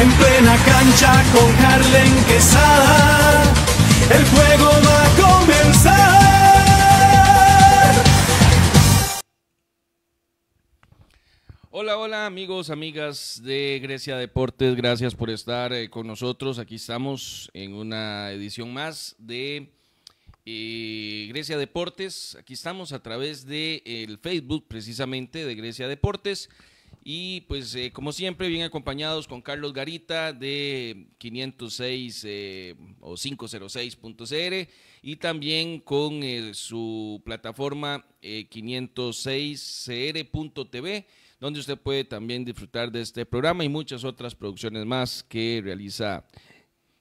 en plena cancha con Harlem Quesada. El juego va a comenzar. Hola, hola amigos, amigas de Grecia Deportes, gracias por estar eh, con nosotros. Aquí estamos en una edición más de eh, Grecia Deportes. Aquí estamos a través del de, eh, el Facebook precisamente de Grecia Deportes. Y pues eh, como siempre, bien acompañados con Carlos Garita de 506 eh, o 506.cr y también con eh, su plataforma 506cr.tv, donde usted puede también disfrutar de este programa y muchas otras producciones más que realiza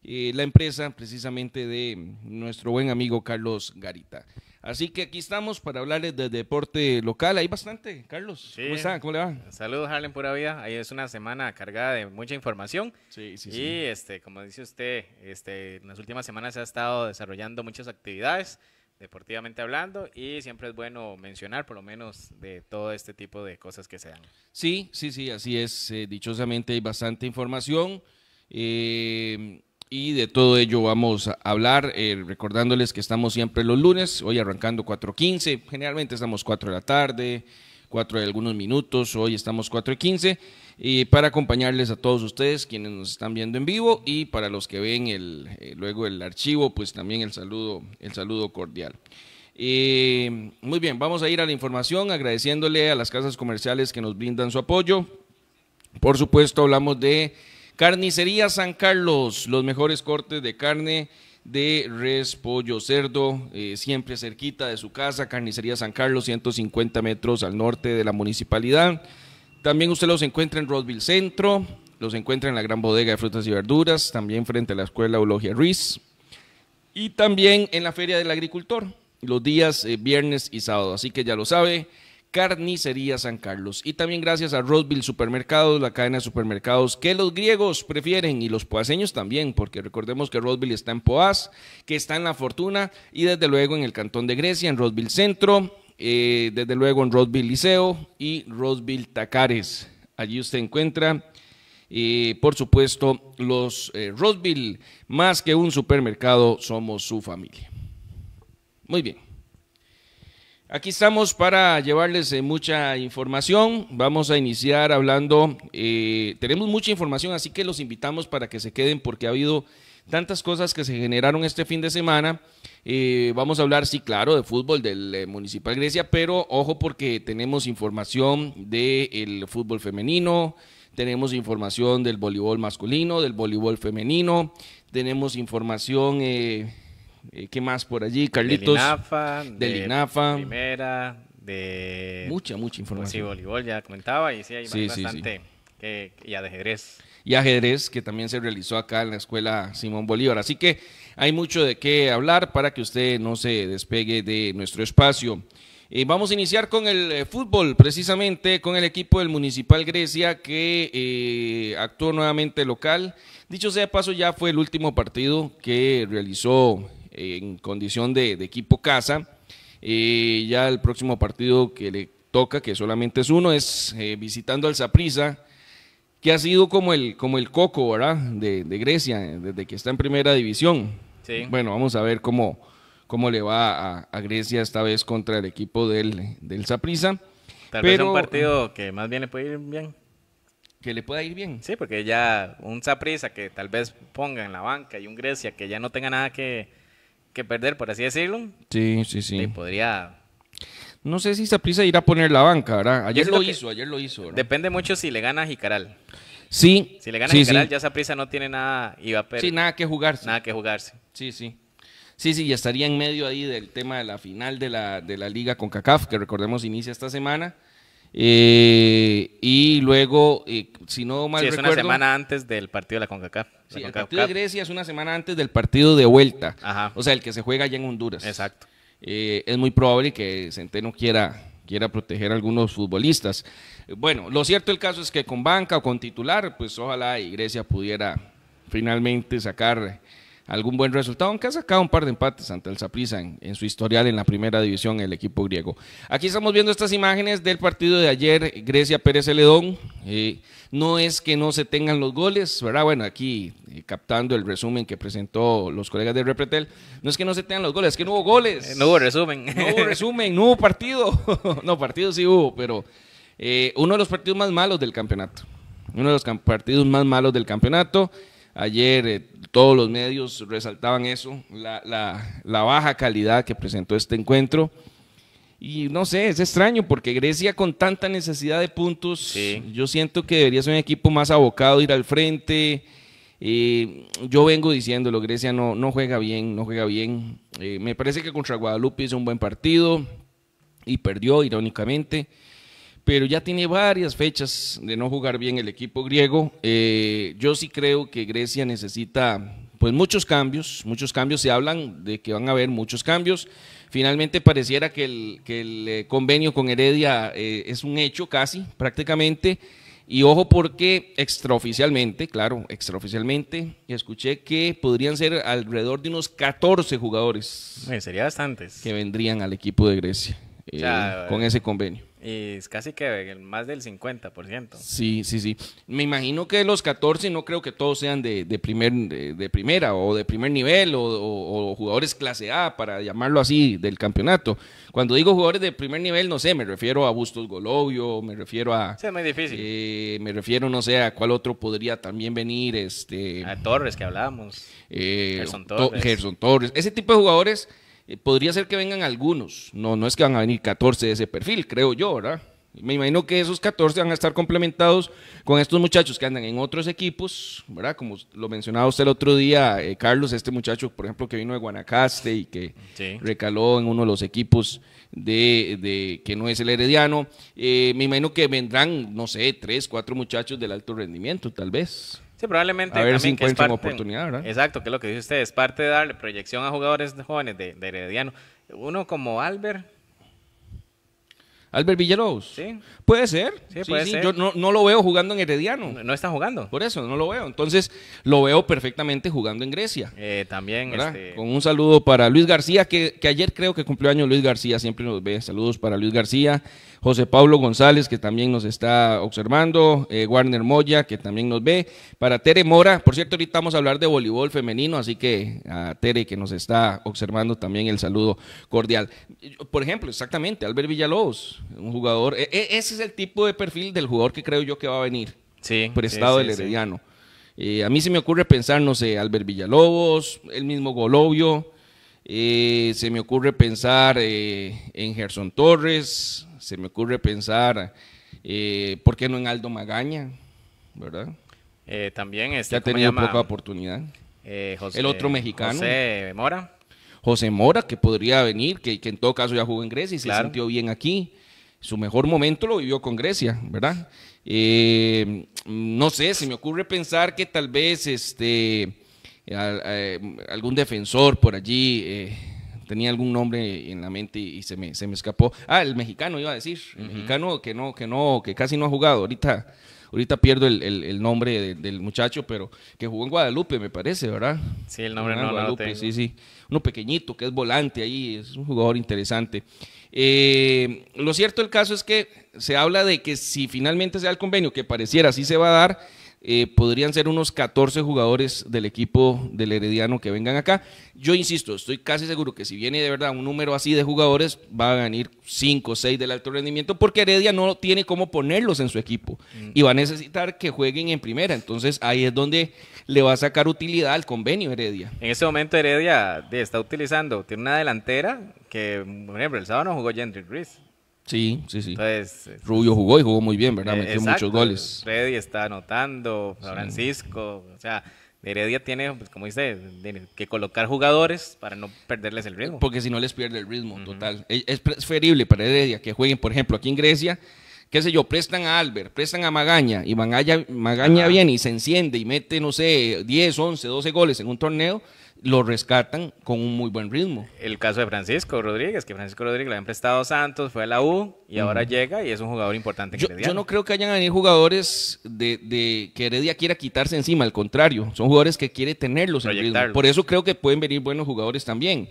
la empresa precisamente de nuestro buen amigo Carlos Garita. Así que aquí estamos para hablarles de deporte local. Hay bastante, Carlos. ¿Cómo está? ¿Cómo le va? Saludos, Harlem Pura Vida. Ahí es una semana cargada de mucha información. Sí, sí, y, sí. Y este, como dice usted, este, en las últimas semanas se ha estado desarrollando muchas actividades deportivamente hablando y siempre es bueno mencionar por lo menos de todo este tipo de cosas que se dan. Sí, sí, sí, así es. Eh, dichosamente hay bastante información. Eh, y de todo ello vamos a hablar, eh, recordándoles que estamos siempre los lunes, hoy arrancando 4.15, generalmente estamos 4 de la tarde, 4 de algunos minutos, hoy estamos 4.15 y y para acompañarles a todos ustedes quienes nos están viendo en vivo y para los que ven el, eh, luego el archivo, pues también el saludo, el saludo cordial. Eh, muy bien, vamos a ir a la información agradeciéndole a las casas comerciales que nos brindan su apoyo. Por supuesto, hablamos de Carnicería San Carlos, los mejores cortes de carne de res, pollo, cerdo, eh, siempre cerquita de su casa, Carnicería San Carlos, 150 metros al norte de la municipalidad. También usted los encuentra en Rodville Centro, los encuentra en la gran bodega de frutas y verduras, también frente a la escuela Ulogia Ruiz y también en la Feria del Agricultor, los días eh, viernes y sábado. Así que ya lo sabe, Carnicería San Carlos. Y también gracias a Rosville Supermercados, la cadena de supermercados que los griegos prefieren y los poaseños también, porque recordemos que Rosville está en Poas, que está en La Fortuna y desde luego en el Cantón de Grecia, en Rosville Centro, eh, desde luego en Rosville Liceo y Rosville Tacares. Allí usted encuentra, eh, por supuesto, los eh, Rosville, más que un supermercado, somos su familia. Muy bien. Aquí estamos para llevarles eh, mucha información. Vamos a iniciar hablando. Eh, tenemos mucha información, así que los invitamos para que se queden porque ha habido tantas cosas que se generaron este fin de semana. Eh, vamos a hablar, sí, claro, de fútbol del Municipal Grecia, pero ojo porque tenemos información del fútbol femenino, tenemos información del voleibol masculino, del voleibol femenino, tenemos información ¿Qué más por allí? Carlitos. Del INAFA. Del de Primera, de... Mucha, mucha pues información. sí, voleibol ya comentaba y sí, hay bastante. que, y ajedrez. Y ajedrez, que también se realizó acá en la Escuela Simón Bolívar. Así que hay mucho de qué hablar para que usted no se despegue de nuestro espacio. Eh, vamos a iniciar con el eh, fútbol, precisamente con el equipo del Municipal Grecia que eh, actuó nuevamente local. Dicho sea de paso, ya fue el último partido que realizó en condición de, equipo casa. Eh, ya el próximo partido que le toca, que solamente es uno, es eh, visitando al zaprisa, que ha sido como el, como el coco, ¿verdad? De, Grecia, eh, desde que está en primera división. Bueno, vamos a ver cómo, cómo le va a, Grecia esta vez contra el equipo del, del Tal Pero, vez un partido que más bien le puede ir bien. Que le pueda ir bien. Sí, porque ya un Saprisa que tal vez ponga en la banca y un Grecia que ya no tenga nada que, que perder, por así decirlo. Sí, sí, sí. Y podría. No sé si prisa irá a poner la banca, ¿verdad? Ayer lo, hizo, ayer lo hizo. Depende mucho si le gana a Jicaral. Sí. Si le gana a Jicaral, ya Saprisa no tiene nada y va a perder. Sí, nada que jugarse. Nada que jugarse. Sí, sí. Sí, sí, y estaría en medio ahí del tema de la final de la, de la liga con CACAF, que recordemos inicia esta semana. Eh, y luego, eh, si no mal es una semana antes del partido de la CONCACAF. Sí, la el Grecia es una semana antes del partido de vuelta. O sea, el que se juega allá en Honduras. Exacto. Eh, es muy probable que Centeno quiera, quiera proteger a algunos futbolistas. Bueno, lo cierto el caso es que con banca o con titular, pues ojalá y Grecia pudiera finalmente sacar algún buen resultado, aunque ha sacado un par de empates ante el Saprissa en, su historial en la primera división, el equipo griego. Aquí estamos viendo estas imágenes del partido de ayer, Grecia Pérez Ledón eh, no es que no se tengan los goles, ¿verdad? Bueno, aquí eh, captando el resumen que presentó los colegas de Repretel, no es que no se tengan los goles, es que no hubo goles. Eh, no hubo resumen. No hubo resumen, no hubo partido. no, partido sí hubo, pero uno de los partidos más malos del campeonato. Uno de los partidos más malos del campeonato. Ayer todos los medios resaltaban eso, la, baja calidad que presentó este encuentro. Y no sé, es extraño porque Grecia con tanta necesidad de puntos, yo siento que debería ser un equipo más abocado, ir al frente. Eh, yo vengo diciéndolo, Grecia no, juega bien, no juega bien. Eh, me parece que contra Guadalupe hizo un buen partido y perdió irónicamente pero ya tiene varias fechas de no jugar bien el equipo griego. Eh, yo sí creo que Grecia necesita pues muchos cambios, muchos cambios, se hablan de que van a haber muchos cambios. Finalmente pareciera que el, que el eh, convenio con Heredia eh, es un hecho casi, prácticamente. Y ojo porque extraoficialmente, claro, extraoficialmente, escuché que podrían ser alrededor de unos 14 jugadores. sería bastantes. Que vendrían al equipo de Grecia con ese convenio. Y es casi que más del 50%. Sí, sí, sí. Me imagino que los 14 no creo que todos sean de, primer, de, primera o de primer nivel o, jugadores clase A, para llamarlo así, del campeonato. Cuando digo jugadores de primer nivel, no sé, me refiero a Bustos Golovio, me refiero a... Sí, es muy difícil. Eh, me refiero, no sé, a cuál otro podría también venir. este A Torres, que hablábamos. Eh, Gerson Torres. Gerson Torres. Ese tipo de jugadores eh, podría ser que vengan algunos, no, no es que van a venir 14 de ese perfil, creo yo, ¿verdad? Me imagino que esos 14 van a estar complementados con estos muchachos que andan en otros equipos, ¿verdad? Como lo mencionaba usted el otro día, eh, Carlos, este muchacho, por ejemplo, que vino de Guanacaste y que recaló en uno de los equipos de, que no es el Herediano. Eh, me imagino que vendrán, no sé, tres, cuatro muchachos del alto rendimiento, tal vez. Sí, probablemente. A ver si una oportunidad, ¿verdad? Exacto, que es lo que dice usted, es parte de darle proyección a jugadores jóvenes de, Herediano. Uno como Albert. Albert Villalobos. Sí. Puede ser. Sí, puede ser. Yo no, lo veo jugando en Herediano. No, está jugando. Por eso, no lo veo. Entonces, lo veo perfectamente jugando en Grecia. Eh, también. Este... Con un saludo para Luis García, que, que ayer creo que cumplió año Luis García, siempre nos ve. Saludos para Luis García. José Pablo González, que también nos está observando, eh, Warner Moya, que también nos ve, para Tere Mora, por cierto, ahorita vamos a hablar de voleibol femenino, así que a Tere que nos está observando también el saludo cordial. Por ejemplo, exactamente, Albert Villalobos, un jugador, e, e, ese es el tipo de perfil del jugador que creo yo que va a venir, sí, prestado del Herediano. Eh, a mí se me ocurre pensar, no sé, Albert Villalobos, el mismo Golovio, eh, se me ocurre pensar en Gerson Torres, se me ocurre pensar, eh, ¿por qué no en Aldo Magaña? ¿Verdad? Eh, también este, tenía ha poca oportunidad. Eh, el otro mexicano. José Mora. José Mora, que podría venir, que, en todo caso ya jugó en Grecia y se sintió bien aquí. Su mejor momento lo vivió con Grecia, ¿verdad? no sé, se me ocurre pensar que tal vez este, algún defensor por allí tenía algún nombre en la mente y, se, me, se me escapó. Ah, el mexicano iba a decir, el mexicano que no, que no, que casi no ha jugado. Ahorita, ahorita pierdo el, nombre del muchacho, pero que jugó en Guadalupe, me parece, ¿verdad? Sí, el nombre ah, no, Guadalupe, sí, sí. Uno pequeñito que es volante ahí, es un jugador interesante. Eh, lo cierto del caso es que se habla de que si finalmente se da el convenio, que pareciera así se va a dar, eh, podrían ser unos 14 jugadores del equipo del Herediano que vengan acá. Yo insisto, estoy casi seguro que si viene de verdad un número así de jugadores, va a venir 5 o 6 del alto rendimiento, porque Heredia no tiene cómo ponerlos en su equipo mm. y va a necesitar que jueguen en primera. Entonces ahí es donde le va a sacar utilidad al convenio Heredia. En ese momento Heredia está utilizando, tiene una delantera que, por ejemplo, el sábado no jugó Jendrick Reese. Sí, sí, sí. Rubio jugó y jugó muy bien, ¿verdad? Eh, Metió muchos goles. Freddy está anotando, Francisco, o sea, Heredia tiene, pues, como dice, que colocar jugadores para no perderles el ritmo. Porque si no les pierde el ritmo, total. Es preferible para Heredia que jueguen, por ejemplo, aquí en Grecia, qué sé yo, prestan a Albert, prestan a Magaña y Magaña, Magaña viene y se enciende y mete, no sé, 10, 11, 12 goles en un torneo lo rescatan con un muy buen ritmo. El caso de Francisco Rodríguez, que Francisco Rodríguez le habían prestado Santos, fue a la U y ahora llega y es un jugador importante. yo, yo, no creo que hayan venido jugadores de, de, que Heredia quiera quitarse encima, al contrario, son jugadores que quiere tenerlos en ritmo. Por eso creo que pueden venir buenos jugadores también.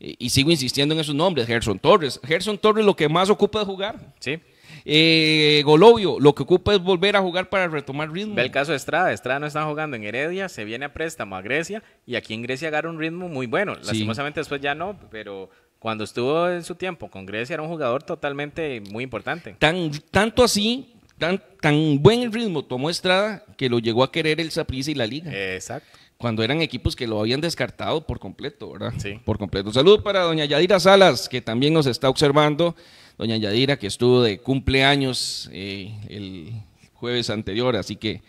Y, y, sigo insistiendo en esos nombres, Gerson Torres. Gerson Torres lo que más ocupa de jugar. Sí. Eh, Golovio, lo que ocupa es volver a jugar para retomar ritmo. Ve el caso de Estrada. Estrada no está jugando en Heredia, se viene a préstamo a Grecia y aquí en Grecia agarra un ritmo muy bueno. Lastimosamente después ya no, pero cuando estuvo en su tiempo con Grecia era un jugador totalmente muy importante. Tan, tanto así, tan, tan buen ritmo tomó Estrada que lo llegó a querer el Saprissa y la Liga. Exacto. Cuando eran equipos que lo habían descartado por completo, ¿verdad? Sí. Por completo. Saludos para doña Yadira Salas, que también nos está observando doña Yadira, que estuvo de cumpleaños eh, el jueves anterior, así que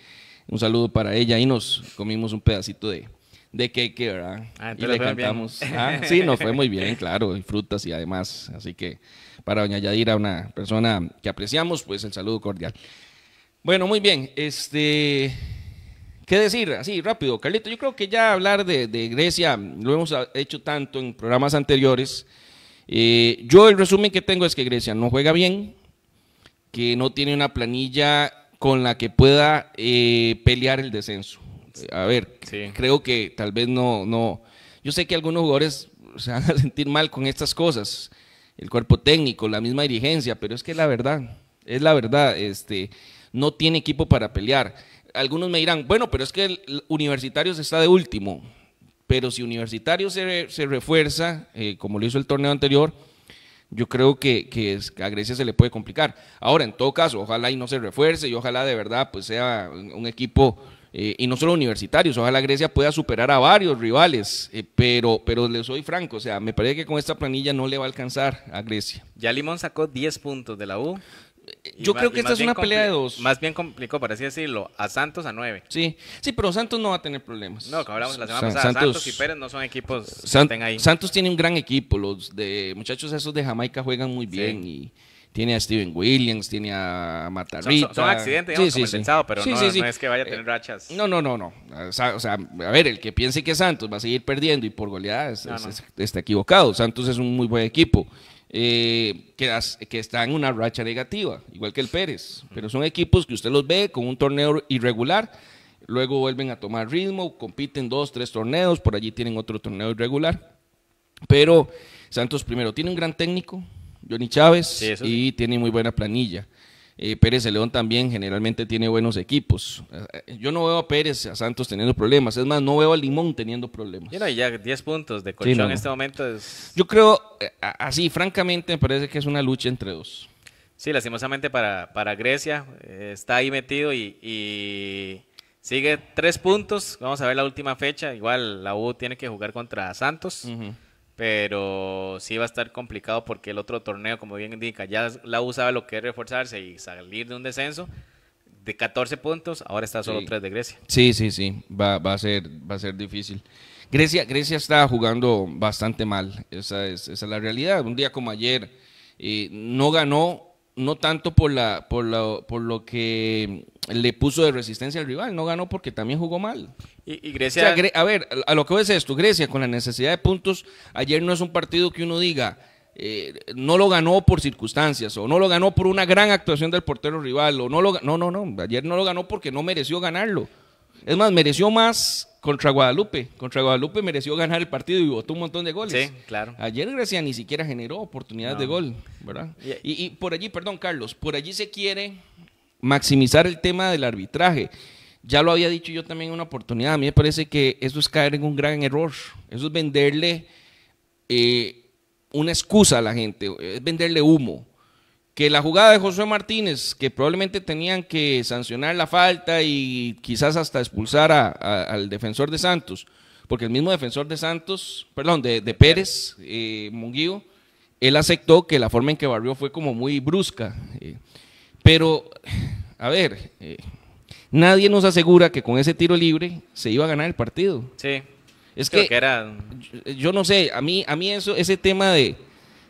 un saludo para ella y nos comimos un pedacito de, de cake, ¿verdad? Ah, y le cantamos. Ah, sí, nos fue muy bien, claro, y frutas y además. Así que para doña Yadira, una persona que apreciamos, pues el saludo cordial. Bueno, muy bien, este... ¿Qué decir? Así, rápido, Carlito, yo creo que ya hablar de Grecia lo hemos hecho tanto en programas anteriores eh, yo el resumen que tengo es que Grecia no juega bien, que no tiene una planilla con la que pueda eh, pelear el descenso. Eh, a ver, creo que tal vez no, no. Yo sé que algunos jugadores se van a sentir mal con estas cosas, el cuerpo técnico, la misma dirigencia, pero es que la verdad, es la verdad, este, no tiene equipo para pelear. Algunos me dirán, bueno, pero es que el universitario se está de último pero si Universitario se, refuerza, eh, como lo hizo el torneo anterior, yo creo que, a Grecia se le puede complicar. Ahora, en todo caso, ojalá y no se refuerce y ojalá de verdad pues sea un equipo, eh, y no solo universitarios, ojalá Grecia pueda superar a varios rivales, eh, pero, pero le soy franco, o sea, me parece que con esta planilla no le va a alcanzar a Grecia. Ya Limón sacó 10 puntos de la U yo creo que esta es una pelea de dos. Más bien complicado, por así decirlo, a Santos a nueve. Sí, sí, pero Santos no va a tener problemas. No, que hablamos la semana pasada. Santos, y Pérez no son equipos Santos tiene un gran equipo. Los de muchachos esos de Jamaica juegan muy bien y tiene a Steven Williams, tiene a Matarrita. Son, son accidentes, digamos, sí, sí, pero no, es que vaya a eh, tener rachas. No, no, no, no. a ver, el que piense que Santos va a seguir perdiendo y por goleadas está equivocado. Santos es un muy buen equipo. Eh, que, está en una racha negativa, igual que el Pérez. Pero son equipos que usted los ve con un torneo irregular, luego vuelven a tomar ritmo, compiten dos, tres torneos, por allí tienen otro torneo irregular. Pero Santos primero tiene un gran técnico, Johnny Chávez, y tiene muy buena planilla. Eh, Pérez León también generalmente tiene buenos equipos. Eh, yo no veo a Pérez, a Santos teniendo problemas. Es más, no veo a Limón teniendo problemas. Mira, ya 10 puntos de colchón en este momento. Yo creo, eh, así, francamente, me parece que es una lucha entre dos. Sí, lastimosamente para, Grecia está ahí metido y, sigue tres puntos. Vamos a ver la última fecha. Igual la U tiene que jugar contra Santos pero sí va a estar complicado porque el otro torneo, como bien indica, ya la usaba lo que es reforzarse y salir de un descenso de 14 puntos, ahora está solo tres 3 de Grecia. Sí, sí, sí, va, va, a ser, va a ser difícil. Grecia, Grecia está jugando bastante mal, esa es, esa la realidad. Un día como ayer eh, no ganó, no tanto por, la, por, por lo que le puso de resistencia al rival, no ganó porque también jugó mal. Y, Grecia... a ver, a lo que decir esto, Grecia con la necesidad de puntos, ayer no es un partido que uno diga, eh, no lo ganó por circunstancias, o no lo ganó por una gran actuación del portero rival, o no lo no, no, no, ayer no lo ganó porque no mereció ganarlo. Es más, mereció más contra Guadalupe. Contra Guadalupe mereció ganar el partido y botó un montón de goles. Sí, claro. Ayer Grecia ni siquiera generó oportunidades de gol, ¿verdad? Y, y, por allí, perdón, Carlos, por allí se quiere maximizar el tema del arbitraje. Ya lo había dicho yo también en una oportunidad, a mí me parece que eso es caer en un gran error, eso es venderle eh, una excusa a la gente, es venderle humo. Que la jugada de José Martínez, que probablemente tenían que sancionar la falta y quizás hasta expulsar al defensor de Santos, porque el mismo defensor de Santos, perdón, de, Pérez, eh, Munguío, él aceptó que la forma en que barrió fue como muy brusca. Eh. pero a ver, eh, nadie nos asegura que con ese tiro libre se iba a ganar el partido. Sí. Es que, era... yo, no sé, a mí, a mí eso, ese tema de,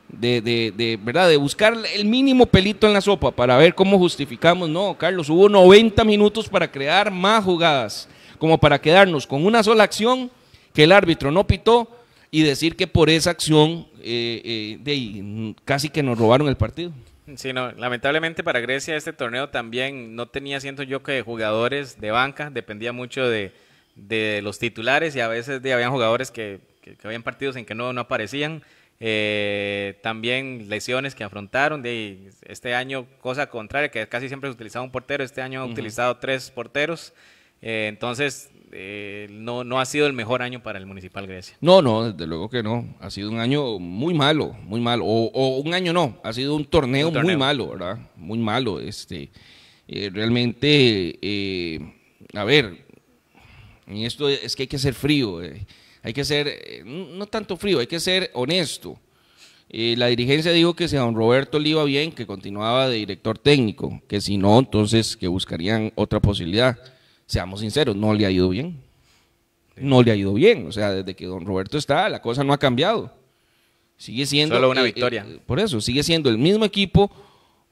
de, de, ¿verdad? de buscar el mínimo pelito en la sopa para ver cómo justificamos. No, Carlos, hubo 90 minutos para crear más jugadas, como para quedarnos con una sola acción que el árbitro no pitó y decir que por esa acción eh, eh, casi que nos robaron el partido. Sí, no, lamentablemente para Grecia este torneo también no tenía, siento yo, que jugadores de banca, dependía mucho de, los titulares y a veces de, habían jugadores que, habían partidos en que no, no aparecían. Eh, también lesiones que afrontaron. De, este año, cosa contraria, que casi siempre se utilizaba un portero, este año ha utilizado tres porteros. Eh, entonces, eh, no, no ha sido el mejor año para el Municipal Grecia. No, no, desde luego que no. Ha sido un año muy malo, muy malo. O, un año no, ha sido un torneo, muy malo, ¿verdad? Muy malo. Este, eh, realmente, eh, a ver, en esto es que hay que ser frío. Hay que ser, no tanto frío, hay que ser honesto. la dirigencia dijo que si don Roberto le iba bien, que continuaba de director técnico, que si no, entonces que buscarían otra posibilidad seamos sinceros, no le ha ido bien. No le ha ido bien. O sea, desde que don Roberto está, la cosa no ha cambiado. Sigue siendo. Solo una victoria. por eso, sigue siendo el mismo equipo,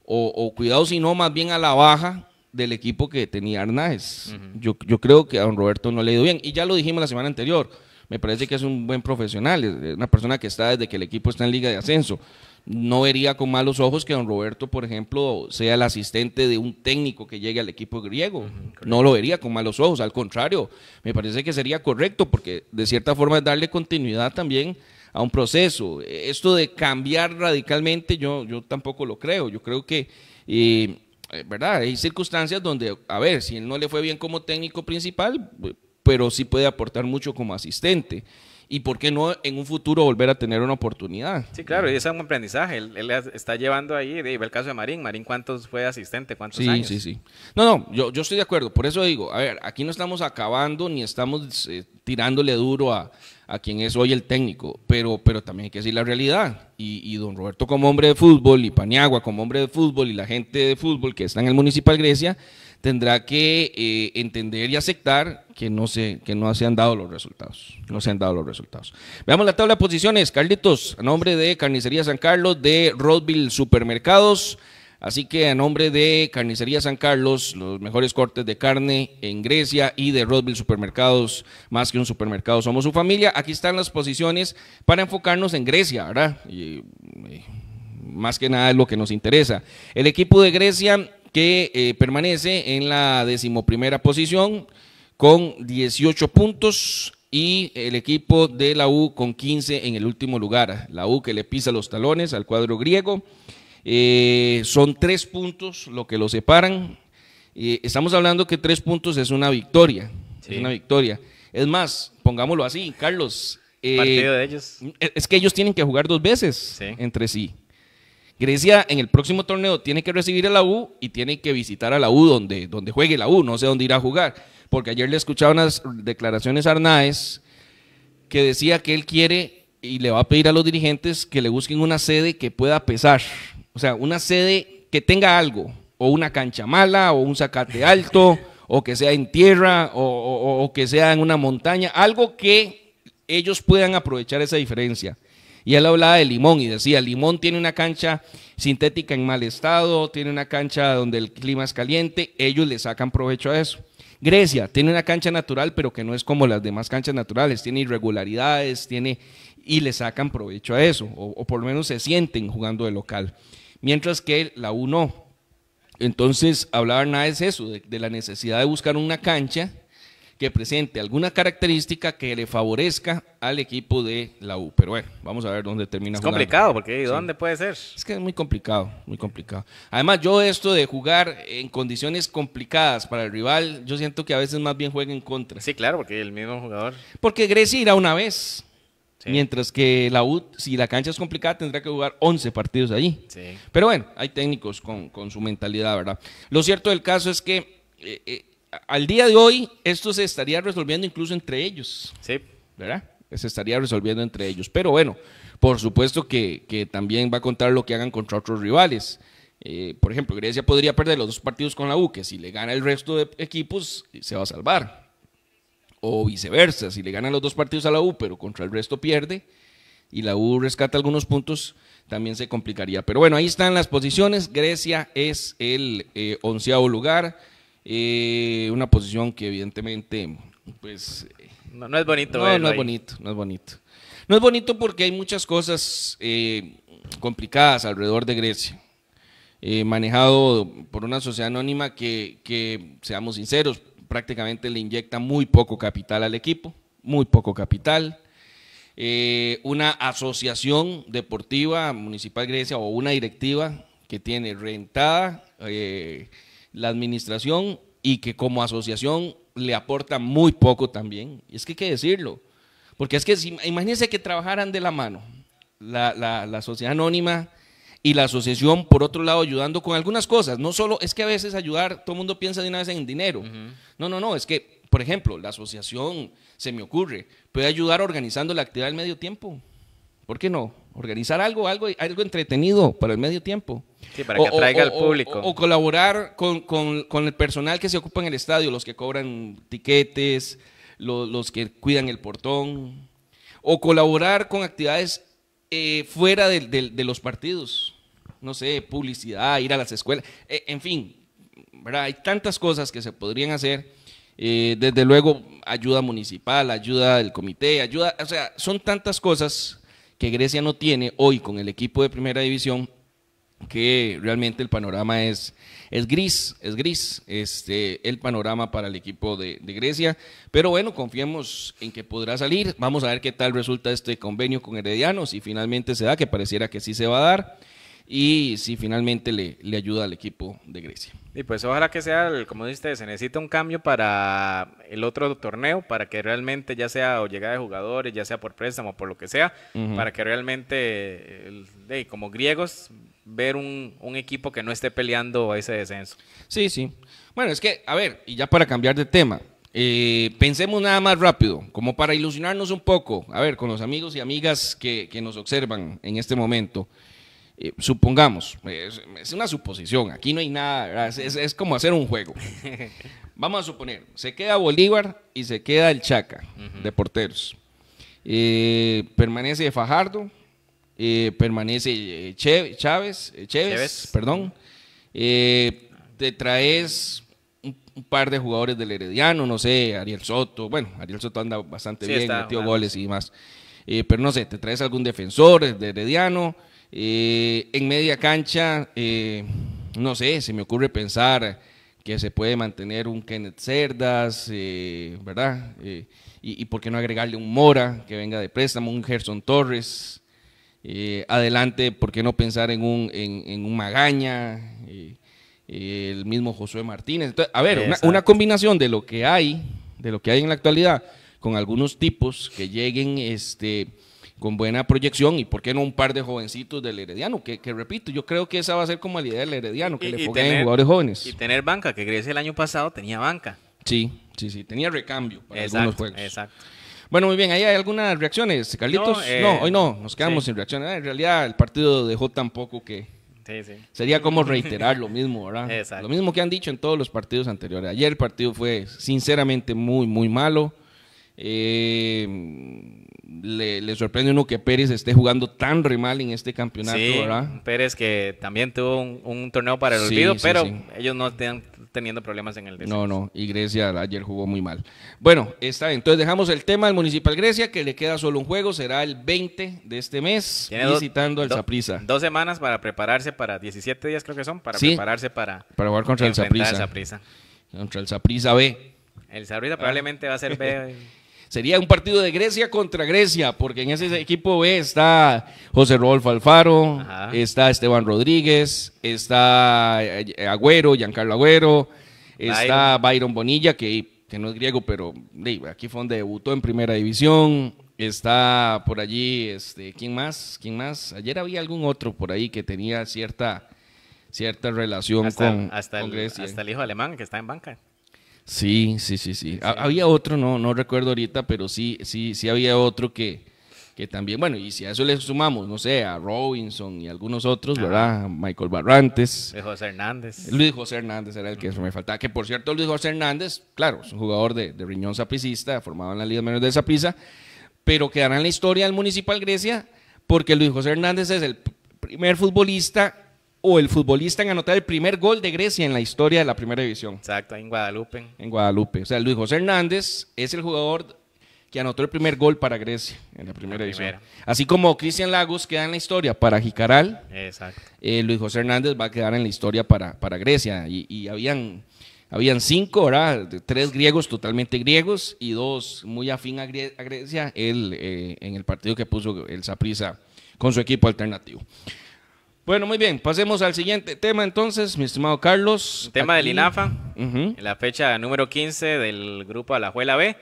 o, cuidado, si no, más bien a la baja del equipo que tenía Arnaez. yo, yo, creo que a don Roberto no le ha ido bien. Y ya lo dijimos la semana anterior. Me parece que es un buen profesional, es una persona que está desde que el equipo está en Liga de Ascenso no vería con malos ojos que don Roberto, por ejemplo, sea el asistente de un técnico que llegue al equipo griego. no lo vería con malos ojos, al contrario, me parece que sería correcto porque de cierta forma es darle continuidad también a un proceso. Esto de cambiar radicalmente yo, yo tampoco lo creo. Yo creo que... Eh, eh, ¿Verdad? Hay circunstancias donde, a ver, si él no le fue bien como técnico principal, pero sí puede aportar mucho como asistente y por qué no en un futuro volver a tener una oportunidad. Sí, claro, y es un aprendizaje. Él, está llevando ahí, y el caso de Marín. Marín, ¿cuántos fue asistente? ¿Cuántos sí, años? Sí, sí, sí. No, no, yo, estoy de acuerdo. Por eso digo, a ver, aquí no estamos acabando ni estamos eh, tirándole duro a, quien es hoy el técnico, pero, pero también hay que decir la realidad. Y, y, don Roberto como hombre de fútbol, y Paniagua como hombre de fútbol, y la gente de fútbol que está en el Municipal Grecia, tendrá que eh, entender y aceptar que no, se, que no se han dado los resultados. No se han dado los resultados. Veamos la tabla de posiciones. Carlitos, a nombre de Carnicería San Carlos, de Rodville Supermercados. Así que a nombre de Carnicería San Carlos, los mejores cortes de carne en Grecia y de Rodville Supermercados, más que un supermercado, somos su familia. Aquí están las posiciones para enfocarnos en Grecia, ¿verdad? Eh, más que nada es lo que nos interesa. El equipo de Grecia que eh, permanece en la decimoprimera posición con 18 puntos y el equipo de la U con 15 en el último lugar. La U que le pisa los talones al cuadro griego. Eh, son tres puntos lo que los separan. Eh, estamos hablando que tres puntos es una victoria. Es una victoria. Es más, pongámoslo así, Carlos. Partido de ellos. Es que ellos tienen que jugar dos veces entre sí. Grecia en el próximo torneo tiene que recibir a la U y tiene que visitar a la U donde, donde juegue la U, no sé dónde irá a jugar. Porque ayer le escuchaba unas declaraciones a Arnaez que decía que él quiere y le va a pedir a los dirigentes que le busquen una sede que pueda pesar. O sea, una sede que tenga algo, o una cancha mala, o un sacate alto, o que sea en tierra, o que sea en una montaña, algo que ellos puedan aprovechar esa diferencia. Y él hablaba de Limón y decía, Limón tiene una cancha sintética en mal estado, tiene una cancha donde el clima es caliente, ellos le sacan provecho a eso. Grecia tiene una cancha natural, pero que no es como las demás canchas naturales, tiene irregularidades, tiene y le sacan provecho a eso, o, por lo menos se sienten jugando de local. Mientras que la UNO, Entonces, hablaba nada es eso, de la necesidad de buscar una cancha que presente alguna característica que le favorezca al equipo de la U. Pero bueno, vamos a ver dónde termina. Es complicado, porque ¿dónde puede ser? Es que es muy complicado, muy complicado. Además, yo esto de jugar en condiciones complicadas para el rival, yo siento que a veces más bien juega en contra. Sí, claro, porque el mismo jugador. Porque Grecia irá una vez. Mientras que la U, si la cancha es complicada, tendrá que jugar 11 partidos allí. Sí. Pero bueno, hay técnicos con, su mentalidad, ¿verdad? Lo cierto del caso es que eh, eh, al día de hoy esto se estaría resolviendo incluso entre ellos. Sí. ¿Verdad? Se estaría resolviendo entre ellos. Pero bueno, por supuesto que, también va a contar lo que hagan contra otros rivales. Eh, por ejemplo, Grecia podría perder los dos partidos con la U, que si le gana el resto de equipos se va a salvar. O viceversa, si le ganan los dos partidos a la U, pero contra el resto pierde y la U rescata algunos puntos, también se complicaría. Pero bueno, ahí están las posiciones. Grecia es el eh, onceavo lugar. Eh, una posición que evidentemente, pues... No, es bonito. No, es bonito, no es bonito. No es bonito porque hay muchas cosas eh, complicadas alrededor de Grecia, eh, manejado por una sociedad anónima que, seamos sinceros, prácticamente le inyecta muy poco capital al equipo, muy poco capital. una asociación deportiva municipal Grecia o una directiva que tiene rentada la administración y que como asociación le aporta muy poco también. Y es que hay que decirlo, porque es que si, imagínense que trabajaran de la mano la, la, la sociedad anónima y la asociación, por otro lado, ayudando con algunas cosas. No solo es que a veces ayudar, todo el mundo piensa de una vez en dinero. No, no, no, es que, por ejemplo, la asociación, se me ocurre, puede ayudar organizando la actividad al medio tiempo. ¿Por qué no? organizar algo, algo, algo entretenido para el medio tiempo. Sí, para que o, atraiga al público. O, colaborar con, el personal que se ocupa en el estadio, los que cobran tiquetes, los que cuidan el portón. O colaborar con actividades eh, fuera de, los partidos. No sé, publicidad, ir a las escuelas. Eh, en fin, hay tantas cosas que se podrían hacer. Eh, desde luego, ayuda municipal, ayuda del comité, ayuda, o sea, son tantas cosas que Grecia no tiene hoy con el equipo de primera división, que realmente el panorama es, es gris, es gris este, el panorama para el equipo de, de, Grecia. Pero bueno, confiemos en que podrá salir. Vamos a ver qué tal resulta este convenio con Herediano, y finalmente se da, que pareciera que sí se va a dar y si finalmente le, le ayuda al equipo de Grecia. Y pues ojalá que sea, como dijiste, se necesita un cambio para el otro torneo, para que realmente ya sea o llegada de jugadores, ya sea por préstamo, por lo que sea, para que realmente, como griegos, ver un, un, equipo que no esté peleando a ese descenso. Sí, sí. Bueno, es que, a ver, y ya para cambiar de tema, eh, pensemos nada más rápido, como para ilusionarnos un poco, a ver, con los amigos y amigas que, que nos observan en este momento. Eh, supongamos, es, una suposición, aquí no hay nada, es, como hacer un juego. Vamos a suponer, se queda Bolívar y se queda el Chaca de porteros. Eh, permanece Fajardo, eh, permanece Chávez, Chávez, perdón. te traes un, par de jugadores del Herediano, no sé, Ariel Soto, bueno, Ariel Soto anda bastante bien, metió goles y más. pero no sé, te traes algún defensor de Herediano. Eh, en media cancha, eh, no sé, se me ocurre pensar que se puede mantener un Kenneth Cerdas, eh, ¿verdad? Y, por qué no agregarle un Mora que venga de préstamo, un Gerson Torres. adelante, ¿por qué no pensar en un, en, un Magaña? el mismo Josué Martínez. a ver, una, una, combinación de lo que hay, de lo que hay en la actualidad, con algunos tipos que lleguen, este, con buena proyección y por qué no un par de jovencitos del Herediano, que, repito, yo creo que esa va a ser como la idea del Herediano, que le pongan jugadores jóvenes. Y tener banca, que Grecia el año pasado tenía banca. Sí, sí, sí, tenía recambio para algunos juegos. Exacto. Bueno, muy bien, ¿ahí ¿hay algunas reacciones, Carlitos? No, eh, hoy no, nos quedamos sin reacciones. Ah, en realidad el partido dejó tampoco que... Sí, sí. Sería como reiterar lo mismo, ¿verdad? Exacto. Lo mismo que han dicho en todos los partidos anteriores. Ayer el partido fue sinceramente muy, muy malo. Eh, le, sorprende uno que Pérez esté jugando tan re mal en este campeonato, sí, Pérez que también tuvo un, torneo para el olvido, pero ellos no están teniendo problemas en el descenso. No, no, y Grecia ayer jugó muy mal. Bueno, está Entonces dejamos el tema del Municipal Grecia, que le queda solo un juego, será el 20 de este mes, visitando al Zaprisa. dos semanas para prepararse para 17 días creo que son, para prepararse para, para jugar contra el Zaprisa. Contra el Zaprisa B. El Zaprisa ah. probablemente va a ser B. Sería un partido de Grecia contra Grecia, porque en ese equipo está José Rodolfo Alfaro, está Esteban Rodríguez, está eh, Agüero, Giancarlo Agüero, está Byron Bonilla, que, no es griego, pero aquí fue donde debutó en primera división. Está por allí, este, ¿quién más? ¿Quién más? Ayer había algún otro por ahí que tenía cierta, cierta relación con, hasta el hijo alemán que está en banca. Sí, sí, sí, sí. Había otro, no, no recuerdo ahorita, pero sí, sí, sí había otro que, que también, bueno, y si a eso le sumamos, no sé, a Robinson y algunos otros, ¿verdad? Michael Barrantes. Luis José Hernández. Luis José Hernández era el que me faltaba. Que por cierto, Luis José Hernández, claro, es un jugador de, de riñón zapicista, formado en la Liga Menor de Zapisa, pero quedará en la historia del Municipal Grecia porque Luis José Hernández es el primer futbolista o el futbolista en anotar el primer gol de Grecia en la historia de la primera división. Exacto, en Guadalupe. En Guadalupe. O sea, Luis José Hernández es el jugador que anotó el primer gol para Grecia en la primera, división. Así como Cristian Lagos queda en la historia para Jicaral, Exacto. Eh, Luis José Hernández va a quedar en la historia para, para Grecia. Y, habían, habían cinco, ¿verdad? Tres griegos totalmente griegos y dos muy afín a, Grecia eh, en el partido que puso el Saprisa con su equipo alternativo. Bueno, muy bien, pasemos al siguiente tema entonces, mi estimado Carlos. tema del INAFA, la fecha número 15 del grupo Alajuela B.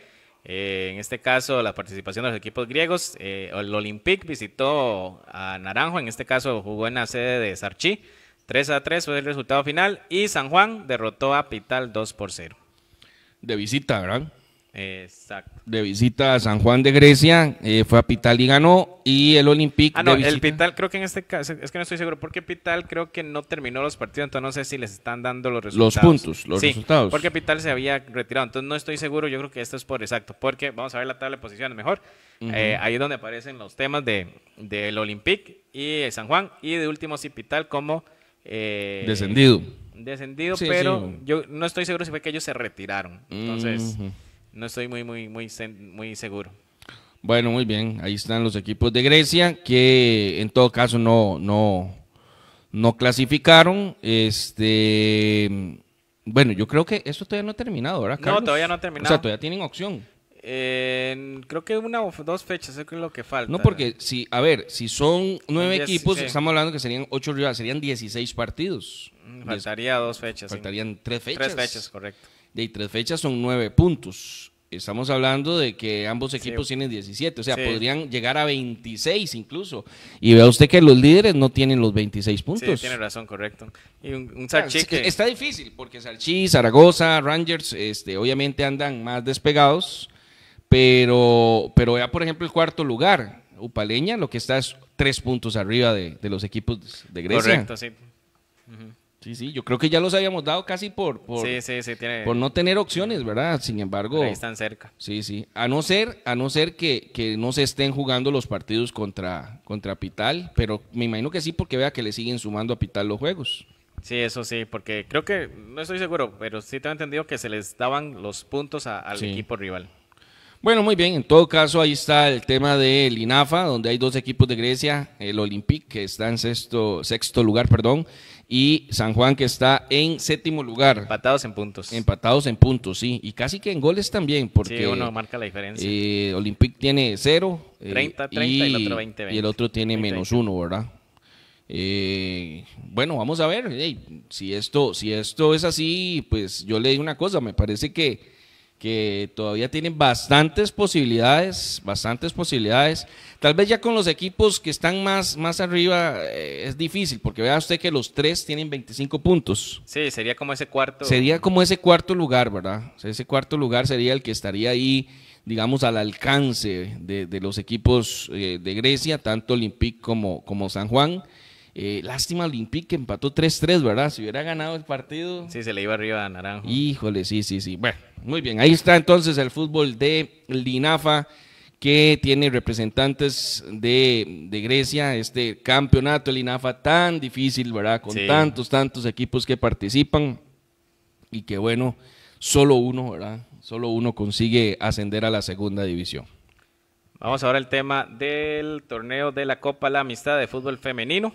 Eh, en este caso, la participación de los equipos griegos. Eh, el Olympique visitó a Naranjo, en este caso jugó en la sede de Sarchi. 3 a 3 fue el resultado final y San Juan derrotó a Pital 2 por 0. De visita, ¿verdad? Exacto. De visita a San Juan de Grecia, eh, fue a Pital y ganó. Y el Olympique. Ah, no, el Pital, creo que en este caso, es que no estoy seguro, porque Pital creo que no terminó los partidos, entonces no sé si les están dando los resultados. Los puntos, los sí, resultados. Porque Pital se había retirado, entonces no estoy seguro, yo creo que esto es por exacto, porque vamos a ver la tabla de posiciones mejor. Eh, ahí es donde aparecen los temas del de, del Olympique y San Juan, y de último, sí, Pital como. Eh, descendido. Descendido, pero yo no estoy seguro si fue que ellos se retiraron. Entonces. No estoy muy, muy, muy, muy seguro. Bueno, muy bien. Ahí están los equipos de Grecia, que en todo caso no, no, no clasificaron. Este, bueno, yo creo que eso todavía no ha terminado, ¿verdad? No, todavía no ha terminado. O sea, todavía tienen opción. creo que una o dos fechas es lo que falta. No, porque si, a ver, si son nueve equipos, estamos hablando que serían ocho rivales, serían 16 partidos. Mm, faltaría dos fechas. Faltarían tres fechas. Tres fechas, correcto de tres fechas son nueve puntos. Estamos hablando de que ambos equipos tienen 17, o sea, podrían llegar a 26 incluso. Y vea usted que los líderes no tienen los 26 puntos. Sí, tiene razón, correcto. Y un, ah, Está difícil, porque Salchis, Zaragoza, Rangers, este, obviamente andan más despegados, pero, pero vea, por ejemplo, el cuarto lugar, Upaleña, lo que está es tres puntos arriba de, de los equipos de Grecia. Correcto, sí. Sí, sí, yo creo que ya los habíamos dado casi por, por, no tener opciones, ¿verdad? Sin embargo... Ahí están cerca. Sí, sí. A no ser, a no ser que, no se estén jugando los partidos contra, contra Pital, pero me imagino que sí porque vea que le siguen sumando a Pital los juegos. Sí, eso sí, porque creo que, no estoy seguro, pero sí tengo entendido que se les daban los puntos al equipo rival. Bueno, muy bien. En todo caso, ahí está el tema del INAFA, donde hay dos equipos de Grecia, el Olympique, que está en sexto, sexto lugar, perdón, y San Juan que está en séptimo lugar. Empatados en puntos. Empatados en puntos, sí. Y casi que en goles también, porque... Sí, uno marca la diferencia. Eh, tiene cero. 30, eh, 30 y, el otro 20, 20. Y el otro tiene menos uno, ¿verdad? Eh, bueno, vamos a ver. si, esto, si esto es así, pues yo le digo una cosa, me parece que que todavía tienen bastantes posibilidades, bastantes posibilidades. Tal vez ya con los equipos que están más, más arriba eh, es difícil, porque vea usted que los tres tienen 25 puntos. Sí, sería como ese cuarto. Sería como ese cuarto lugar, ¿verdad? ese cuarto lugar sería el que estaría ahí, digamos, al alcance de, los equipos eh, de Grecia, tanto Olympique como, como San Juan. Eh, lástima Olympique empató 3-3, ¿verdad? Si hubiera ganado el partido. Sí, se le iba arriba a Naranjo. Híjole, sí, sí, sí. Bueno, muy bien. Ahí está entonces el fútbol de Linafa, que tiene representantes de, Grecia, este campeonato de Linafa tan difícil, ¿verdad? Con tantos, tantos equipos que participan. Y que bueno, solo uno, ¿verdad? Solo uno consigue ascender a la segunda división. Vamos ahora al tema del torneo de la Copa La Amistad de Fútbol Femenino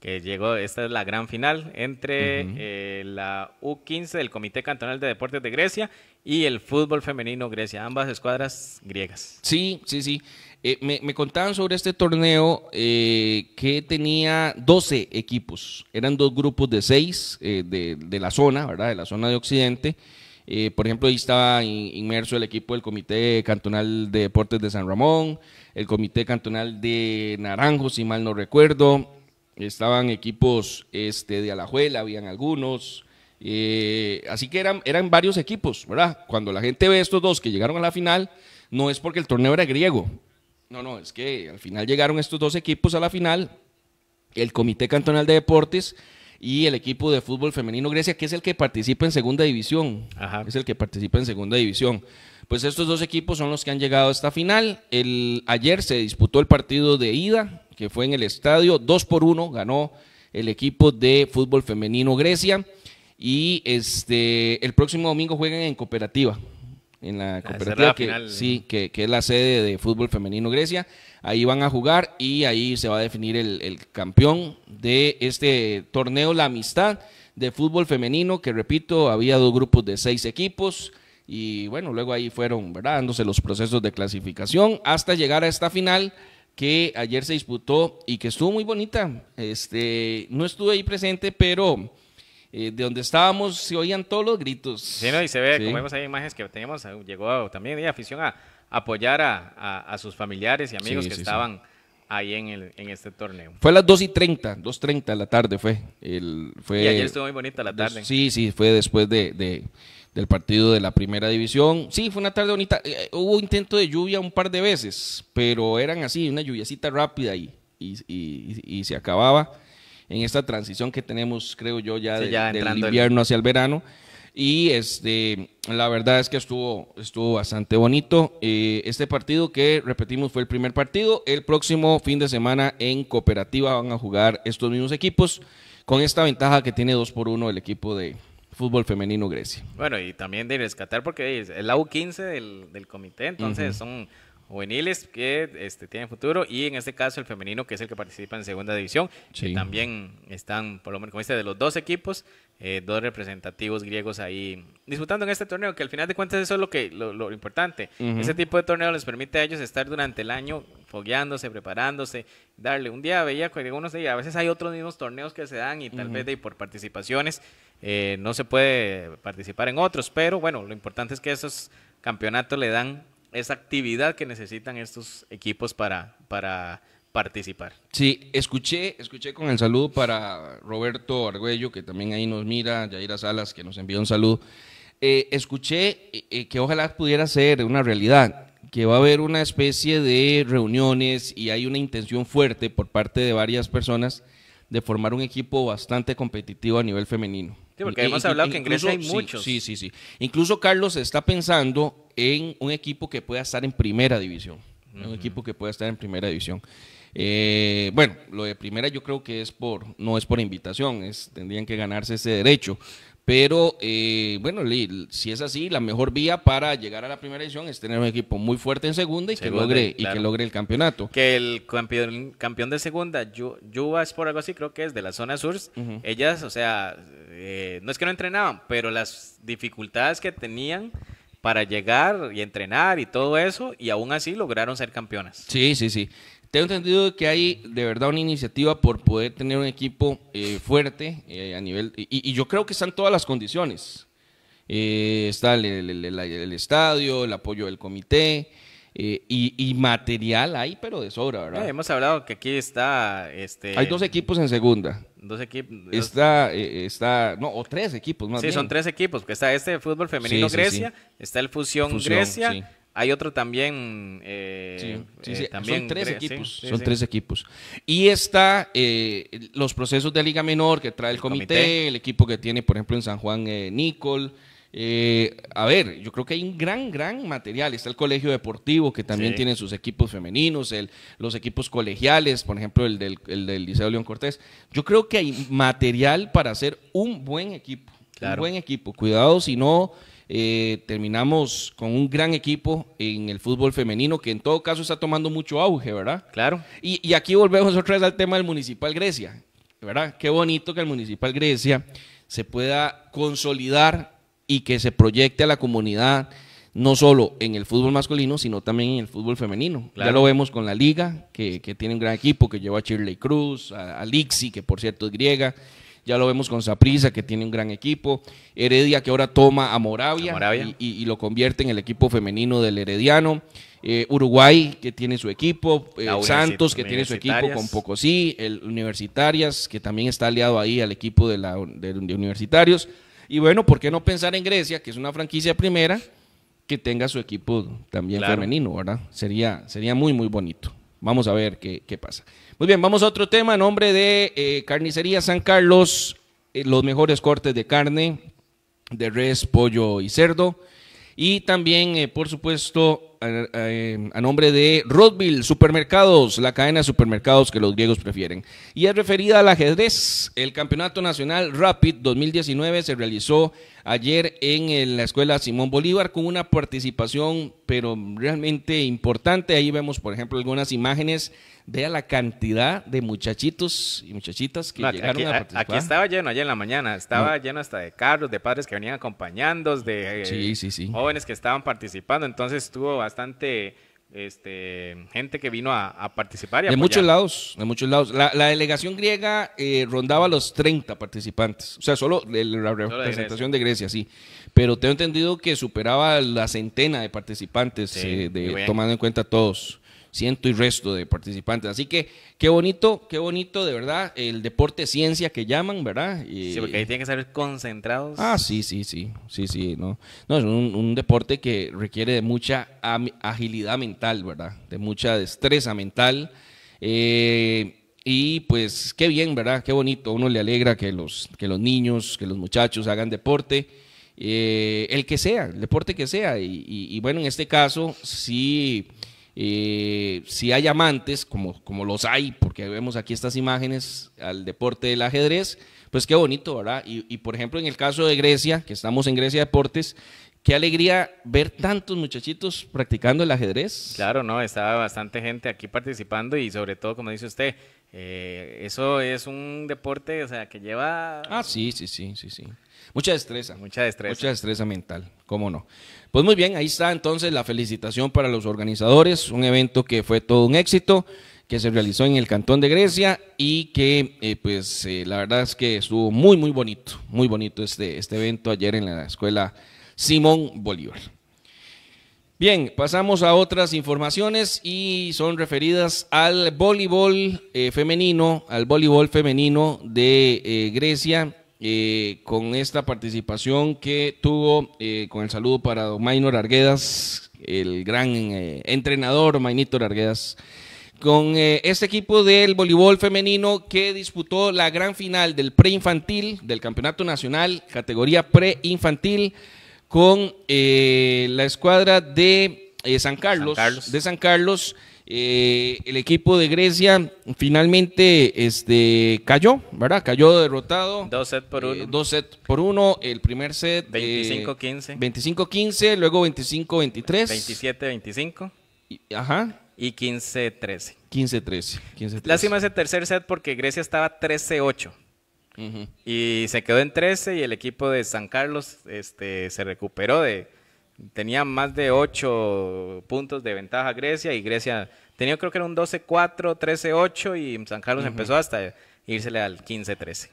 que llegó, esta es la gran final entre eh, la U15 del Comité Cantonal de Deportes de Grecia y el fútbol femenino Grecia, ambas escuadras griegas. Sí, sí, sí. Eh, me, contaban sobre este torneo eh, que tenía 12 equipos, eran dos grupos de seis de, de, la zona, ¿verdad? De la zona de Occidente. por ejemplo, ahí estaba inmerso el equipo del Comité Cantonal de Deportes de San Ramón, el Comité Cantonal de Naranjo, si mal no recuerdo, estaban equipos este, de Alajuela, habían algunos. Eh, así que eran, eran varios equipos, ¿verdad? Cuando la gente ve estos dos que llegaron a la final, no es porque el torneo era griego. No, no, es que al final llegaron estos dos equipos a la final, el Comité Cantonal de Deportes y el equipo de fútbol femenino Grecia, que es el que participa en segunda división. Es el que participa en segunda división. Pues estos dos equipos son los que han llegado a esta final. El, ayer se disputó el partido de ida, que fue en el estadio. dos por uno, ganó el equipo de fútbol femenino Grecia. Y este, el próximo domingo juegan en cooperativa. En la ah, cooperativa, que, sí, que, es la sede de fútbol femenino Grecia. Ahí van a jugar y ahí se va a definir el, el campeón de este torneo, la amistad de fútbol femenino, que repito, había dos grupos de seis equipos y bueno, luego ahí fueron, ¿verdad? Dándose los procesos de clasificación hasta llegar a esta final que ayer se disputó y que estuvo muy bonita. Este, no estuve ahí presente, pero eh, de donde estábamos se oían todos los gritos. Sí, y se ve, como vemos ahí imágenes que tenemos, eh, llegó también la afición a apoyar a, a, sus familiares y amigos que estaban ahí en, el, en este torneo. Fue a las 2 y 30, 2.30 de la tarde fue. El, fue y ayer estuvo muy bonita la tarde. sí, sí, fue después de el partido de la primera división. Sí, fue una tarde bonita. Eh, eh, hubo intento de lluvia un par de veces, pero eran así, una lluviacita rápida y, y, se acababa en esta transición que tenemos, creo yo, ya, de, del invierno hacia el verano. Y este, la verdad es que estuvo, estuvo bastante bonito. Eh, este partido que repetimos fue el primer partido. El próximo fin de semana en cooperativa van a jugar estos mismos equipos con esta ventaja que tiene 2 por 1 el equipo de, fútbol femenino Grecia. Bueno, y también de rescatar porque es el AU15 del, del comité, entonces son juveniles que este, tienen futuro y en este caso el femenino que es el que participa en segunda división que también están por lo menos como este de los dos equipos eh, dos representativos griegos ahí disputando en este torneo que al final de cuentas eso es lo que lo, importante ese tipo de torneo les permite a ellos estar durante el año fogueándose preparándose darle un día a veía que algunos a veces hay otros mismos torneos que se dan y tal vez de, por participaciones eh, no se puede participar en otros pero bueno lo importante es que esos campeonatos le dan esa actividad que necesitan estos equipos para, para participar. Sí, escuché, escuché con el saludo para Roberto Argüello, que también ahí nos mira, Yaira Salas, que nos envió un saludo. Eh, escuché eh, eh, que ojalá pudiera ser una realidad, que va a haber una especie de reuniones y hay una intención fuerte por parte de varias personas de formar un equipo bastante competitivo a nivel femenino porque hemos hablado que en Grecia hay muchos. Sí, sí, sí. Incluso Carlos está pensando en un equipo que pueda estar en primera división. Un equipo que pueda estar en primera división. Eh, bueno, lo de primera yo creo que es por, no es por invitación, es, tendrían que ganarse ese derecho. Pero eh, bueno, si es así, la mejor vía para llegar a la primera edición es tener un equipo muy fuerte en segunda y, que, logre, y que logre el campeonato. Que el campeón, campeón de segunda, Yuba es por algo así, creo que es de la zona sur. Ellas, o sea, eh, no es que no entrenaban, pero las dificultades que tenían para llegar y entrenar y todo eso, y aún así lograron ser campeonas. Sí, sí, sí. Tengo entendido que hay de verdad una iniciativa por poder tener un equipo eh, fuerte eh, a nivel. Y, yo creo que están todas las condiciones. Eh, está el, estadio, el apoyo del comité. Y, material ahí pero de sobra, ¿verdad? hemos hablado que aquí está... Este, hay dos equipos en segunda. Dos equipos... Está, está... No, o tres equipos más Sí, son tres equipos. Porque está este Fútbol Femenino Grecia, está el Fusión, Fusión Grecia hay otro también. Eh, sí, eh, también son tres equipos. son tres equipos. Y está eh, los procesos de Liga Menor que trae el, comité, el equipo que tiene, por ejemplo, en San Juan Nicol. a ver, yo creo que hay un gran, gran material. Está el colegio deportivo que también tiene sus equipos femeninos, los equipos colegiales, por ejemplo, el del, Liceo León Cortés. Yo creo que hay material para hacer un buen equipo. Un buen equipo. Cuidado si no eh, terminamos con un gran equipo en el fútbol femenino que en todo caso está tomando mucho auge, ¿verdad? Claro. Y, aquí volvemos otra vez al tema del Municipal Grecia, ¿verdad? Qué bonito que el Municipal Grecia se pueda consolidar y que se proyecte a la comunidad no solo en el fútbol masculino, sino también en el fútbol femenino. Ya lo vemos con la Liga, que, tiene un gran equipo, que lleva a Shirley Cruz, a, a Lixi, que por cierto es griega, ya lo vemos con Saprisa, que tiene un gran equipo, Heredia que ahora toma a Moravia, Y, lo convierte en el equipo femenino del Herediano, eh, Uruguay que tiene su equipo, eh, Santos que tiene su equipo con Pocosí, el Universitarias que también está aliado ahí al equipo de, la, Universitarios. Y bueno, ¿por qué no pensar en Grecia, que es una franquicia primera, que tenga su equipo también femenino, ¿verdad? Sería, sería muy, muy bonito. Vamos a ver qué, qué pasa. Muy bien, vamos a otro tema. En nombre de eh, Carnicería San Carlos, eh, los mejores cortes de carne, de res, pollo y cerdo. Y también, eh, por supuesto, a, nombre de Rodville Supermercados, la cadena de supermercados que los griegos prefieren. Y es referida al ajedrez. El Campeonato Nacional Rapid 2019 se realizó ayer en la Escuela Simón Bolívar con una participación, pero realmente importante. Ahí vemos, por ejemplo, algunas imágenes de la cantidad de muchachitos y muchachitas que llegaron a participar. Aquí estaba lleno ayer en la mañana, estaba lleno hasta de carros, de padres que venían acompañando, de jóvenes que estaban participando, entonces estuvo bastante este, gente que vino a, participar. Y de muchos lados, de muchos lados. La, delegación griega eh, rondaba los 30 participantes, o sea, solo la representación de Grecia. sí. Pero tengo entendido que superaba la centena de participantes, eh, de, tomando en cuenta todos ciento y resto de participantes. Así que qué bonito, qué bonito de verdad el deporte ciencia que llaman, ¿verdad? Y, sí, porque ahí tienen que ser concentrados. Ah, sí, sí, sí, sí, sí, no. No, es un, deporte que requiere de mucha agilidad mental, ¿verdad? De mucha destreza mental. Eh, y pues qué bien, ¿verdad? Qué bonito. Uno le alegra que los, que los niños, que los muchachos hagan deporte, eh, el que sea, el deporte que sea. y bueno, en este caso, sí eh, si hay amantes, como, como los hay, porque vemos aquí estas imágenes al deporte del ajedrez, pues qué bonito, ¿verdad? Y, por ejemplo, en el caso de Grecia, que estamos en Grecia Deportes, qué alegría ver tantos muchachitos practicando el ajedrez. Claro, no, estaba bastante gente aquí participando y sobre todo, como dice usted, eh, eso es un deporte, o sea, que lleva... Ah, sí, sí, sí, sí, sí. Mucha destreza. Mucha destreza. Mucha destreza mental, cómo no. Pues muy bien, ahí está entonces la felicitación para los organizadores, un evento que fue todo un éxito, que se realizó en el Cantón de Grecia y que eh, pues eh, la verdad es que estuvo muy, muy bonito, muy bonito este, este evento ayer en la escuela Simón Bolívar. Bien, pasamos a otras informaciones y son referidas al voleibol eh, femenino, al voleibol femenino de Grecia eh, con esta participación que tuvo, eh, con el saludo para don Maynor Arguedas, el gran eh, entrenador Maynor Arguedas, con este equipo del voleibol femenino que disputó la gran final del preinfantil, del Campeonato Nacional, categoría preinfantil, con la escuadra de San Carlos, de San Carlos eh, el equipo de Grecia finalmente este, cayó, ¿verdad? Cayó derrotado. Dos sets por eh, uno. dos sets por uno. El primer set. 25-15. Eh, 25-15, luego 25-23. 27-25. Ajá. Y 15-13. 15-13. Lástima ese tercer set porque Grecia estaba 13-8. Y se quedó en 13 y el equipo de San Carlos este, se recuperó de, tenía más de 8 puntos de ventaja Grecia y Grecia tenía creo que era un 12-4, 13-8 y San Carlos empezó hasta írsele al 15-13.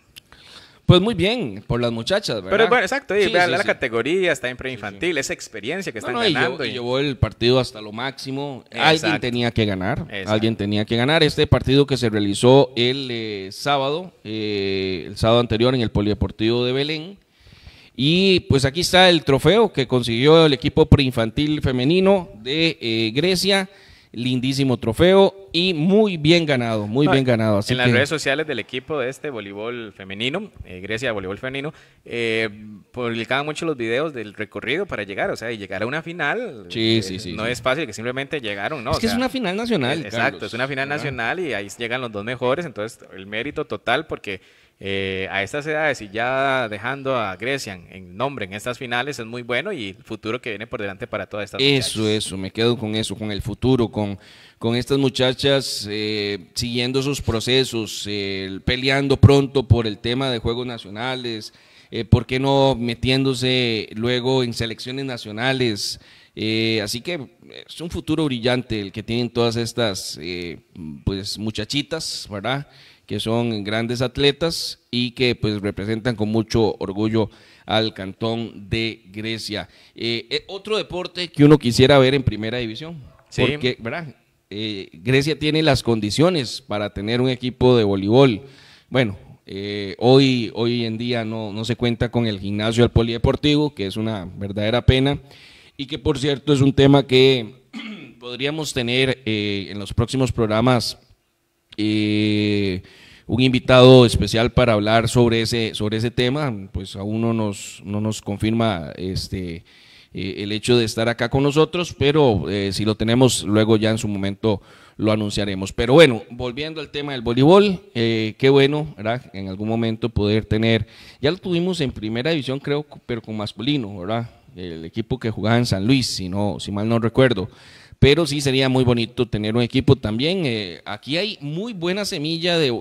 Pues muy bien, por las muchachas, ¿verdad? Pero bueno, exacto, y la categoría está en preinfantil, esa experiencia que están ganando. Y, llevó, el partido hasta lo máximo. Alguien tenía que ganar, alguien tenía que ganar. Este partido que se realizó el eh, sábado, eh, el sábado anterior en el Polideportivo de Belén, y pues aquí está el trofeo que consiguió el equipo preinfantil femenino de eh, Grecia. Lindísimo trofeo y muy bien ganado, muy bien ganado. en las redes sociales del equipo de este voleibol femenino, eh, Grecia voleibol femenino, eh, publicaban mucho los videos del recorrido para llegar, o sea, y llegar a una final. Sí, eh, sí, sí. No es fácil que simplemente llegaron, ¿no? Es que es una final nacional. exacto, es una final nacional y ahí llegan los dos mejores, entonces el mérito total porque eh, a estas edades y ya dejando a Grecia en nombre en estas finales es muy bueno y el futuro que viene por delante para todas estas Eso, eso, me quedo con eso, con el futuro, con, con estas muchachas eh, siguiendo sus procesos, eh, peleando pronto por el tema de Juegos Nacionales, ¿por qué no metiéndose luego en selecciones nacionales? así que es un futuro brillante el que tienen todas estas pues muchachitas, ¿verdad? que son grandes atletas y que pues representan con mucho orgullo al cantón de Grecia. Eh, eh, otro deporte que uno quisiera ver en primera división, sí. porque eh, Grecia tiene las condiciones para tener un equipo de voleibol. Bueno, hoy, hoy en día no, se cuenta con el gimnasio al polideportivo, que es una verdadera pena, y que por cierto es un tema que podríamos tener en los próximos programas eh, un invitado especial para hablar sobre ese, sobre ese tema, pues aún no nos, no nos confirma este, eh, el hecho de estar acá con nosotros, pero eh, si lo tenemos luego ya en su momento lo anunciaremos. Pero bueno, volviendo al tema del voleibol, qué bueno, ¿verdad? En algún momento poder tener, ya lo tuvimos en primera división creo, pero con masculino, ¿verdad? El equipo que jugaba en San Luis, si, no, si mal no recuerdo pero sí sería muy bonito tener un equipo también. Eh, aquí hay muy buena semilla de,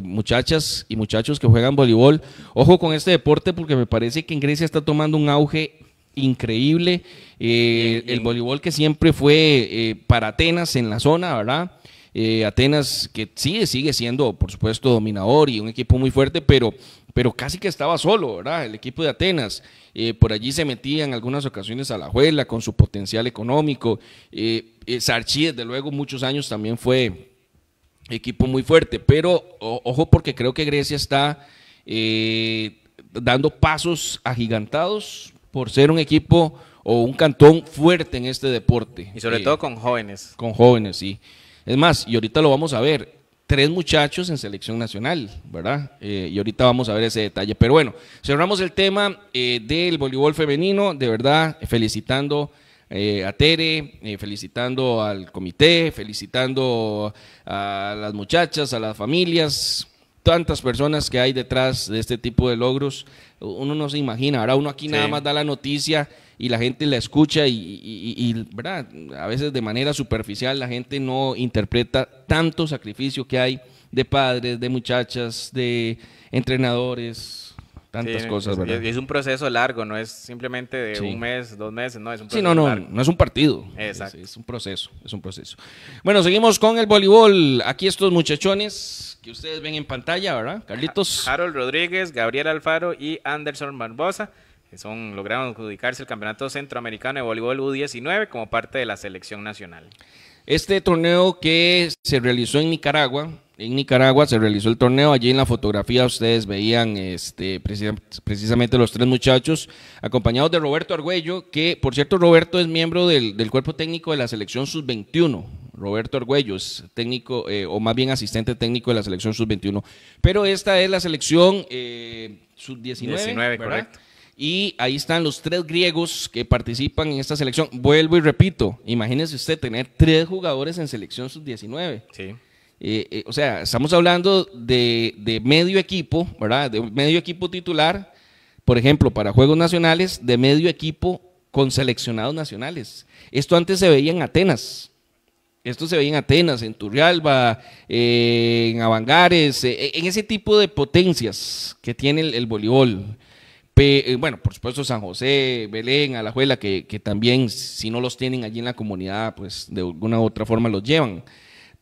muchachas y muchachos que juegan voleibol. Ojo con este deporte porque me parece que en Grecia está tomando un auge increíble. Eh, el voleibol que siempre fue eh, para Atenas en la zona, ¿verdad? Atenas que sigue sigue siendo, por supuesto, dominador y un equipo muy fuerte, pero pero casi que estaba solo, ¿verdad? El equipo de Atenas. Eh, por allí se metía en algunas ocasiones a la juela con su potencial económico. Eh, eh Sarchi, desde luego, muchos años también fue equipo muy fuerte, pero ojo porque creo que Grecia está eh, dando pasos agigantados por ser un equipo o un cantón fuerte en este deporte. Y sobre todo con jóvenes. Con jóvenes, sí. Es más, y ahorita lo vamos a ver, tres muchachos en selección nacional, ¿verdad? Eh, y ahorita vamos a ver ese detalle. Pero bueno, cerramos el tema eh, del voleibol femenino, de verdad, felicitando eh, a Tere, felicitando al comité, felicitando a las muchachas, a las familias, tantas personas que hay detrás de este tipo de logros. Uno no se imagina, ahora uno aquí nada más da la noticia y la gente la escucha y, ¿verdad? a veces de manera superficial la gente no interpreta tanto sacrificio que hay de padres, de muchachas, de entrenadores, tantas cosas, ¿verdad? Es un proceso largo, no es simplemente de un mes, dos meses, no, es un Sí, no, no, no es un partido. Exacto. Es, un proceso, es un proceso. Bueno, seguimos con el voleibol. Aquí estos muchachones que ustedes ven en pantalla, ¿verdad? Carlitos. Harold Rodríguez, Gabriel Alfaro y Anderson Barbosa. Son, lograron adjudicarse el Campeonato Centroamericano de Voleibol U19 como parte de la selección nacional. Este torneo que se realizó en Nicaragua, en Nicaragua se realizó el torneo, allí en la fotografía ustedes veían este, precisamente los tres muchachos, acompañados de Roberto Argüello, que por cierto Roberto es miembro del, cuerpo técnico de la selección sub-21, Roberto Argüello es técnico, eh, o más bien asistente técnico de la selección sub-21, pero esta es la selección eh, sub-19, correcto y ahí están los tres griegos que participan en esta selección. Vuelvo y repito, imagínese usted tener tres jugadores en selección sub-19. Sí. Eh, eh, o sea, estamos hablando de, medio equipo, ¿verdad? De medio equipo titular, por ejemplo, para Juegos Nacionales, de medio equipo con seleccionados nacionales. Esto antes se veía en Atenas. Esto se veía en Atenas, en Turrialba, eh, en Avangares, en ese tipo de potencias que tiene el voleibol. Eh, bueno, por supuesto San José, Belén, Alajuela, que, que también si no los tienen allí en la comunidad, pues de alguna u otra forma los llevan.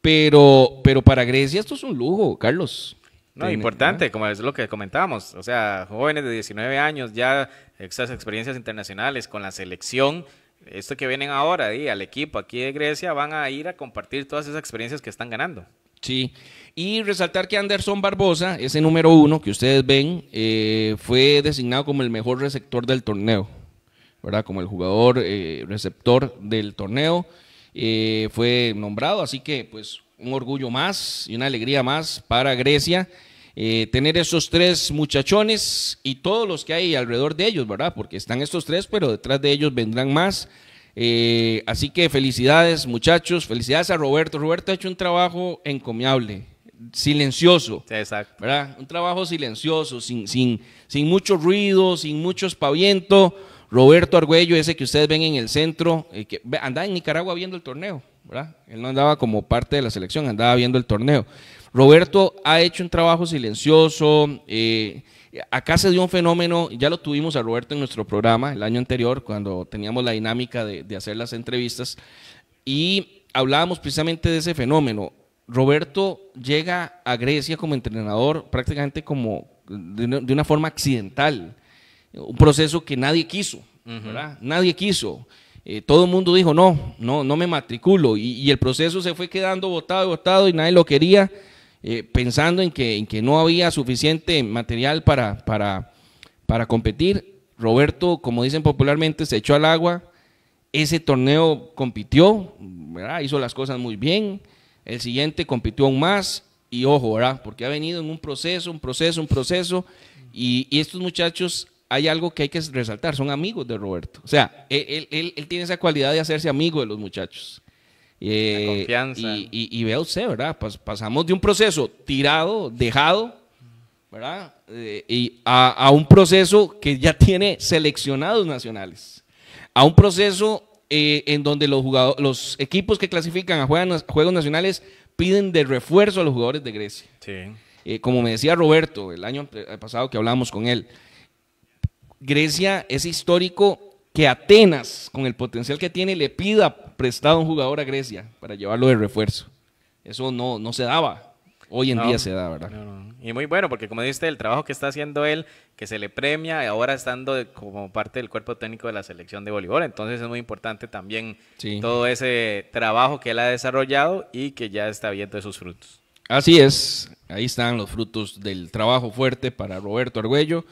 Pero, pero para Grecia esto es un lujo, Carlos. No, importante, como es lo que comentábamos, o sea, jóvenes de 19 años, ya estas experiencias internacionales con la selección, esto que vienen ahora y al equipo aquí de Grecia, van a ir a compartir todas esas experiencias que están ganando. Sí, y resaltar que Anderson Barbosa, ese número uno que ustedes ven, eh, fue designado como el mejor receptor del torneo, ¿verdad? Como el jugador eh, receptor del torneo. Eh, fue nombrado, así que pues un orgullo más y una alegría más para Grecia. tener esos tres muchachones y todos los que hay alrededor de ellos, ¿verdad? Porque están estos tres, pero detrás de ellos vendrán más. así que felicidades, muchachos, felicidades a Roberto. Roberto ha hecho un trabajo encomiable silencioso. Un trabajo silencioso, sin, sin, sin mucho ruido, sin mucho espaviento. Roberto Argüello, ese que ustedes ven en el centro, eh, que andaba en Nicaragua viendo el torneo, ¿verdad? Él no andaba como parte de la selección, andaba viendo el torneo. Roberto ha hecho un trabajo silencioso. Eh, acá se dio un fenómeno, ya lo tuvimos a Roberto en nuestro programa el año anterior, cuando teníamos la dinámica de, de hacer las entrevistas, y hablábamos precisamente de ese fenómeno. Roberto llega a Grecia como entrenador prácticamente como de una, forma accidental, un proceso que nadie quiso, Nadie quiso. Eh, todo el mundo dijo, no, no, me matriculo. Y, el proceso se fue quedando votado y votado y nadie lo quería, eh, pensando en que, en que no había suficiente material para, para, competir. Roberto, como dicen popularmente, se echó al agua. Ese torneo compitió, hizo las cosas muy bien el siguiente compitió aún más y ojo, ¿verdad? Porque ha venido en un proceso, un proceso, un proceso y, estos muchachos hay algo que hay que resaltar, son amigos de Roberto. O sea, él, tiene esa cualidad de hacerse amigo de los muchachos. Eh, y, y, y, vea usted, ¿verdad? pasamos de un proceso tirado, dejado, ¿verdad? Eh, y a, un proceso que ya tiene seleccionados nacionales, a un proceso eh, en donde los, equipos que clasifican a juegos, nacionales piden de refuerzo a los jugadores de Grecia. Eh, como me decía Roberto el año pasado que hablábamos con él, Grecia es histórico que Atenas, con el potencial que tiene, le pida prestado un jugador a Grecia para llevarlo de refuerzo. Eso no, no se daba. Hoy en día se da, ¿verdad? Y muy bueno, porque como dijiste, el trabajo que está haciendo él, que se le premia, ahora estando como parte del cuerpo técnico de la selección de voleibol. Entonces es muy importante también todo ese trabajo que él ha desarrollado y que ya está viendo sus frutos. Así es, ahí están los frutos del trabajo fuerte para Roberto Argüello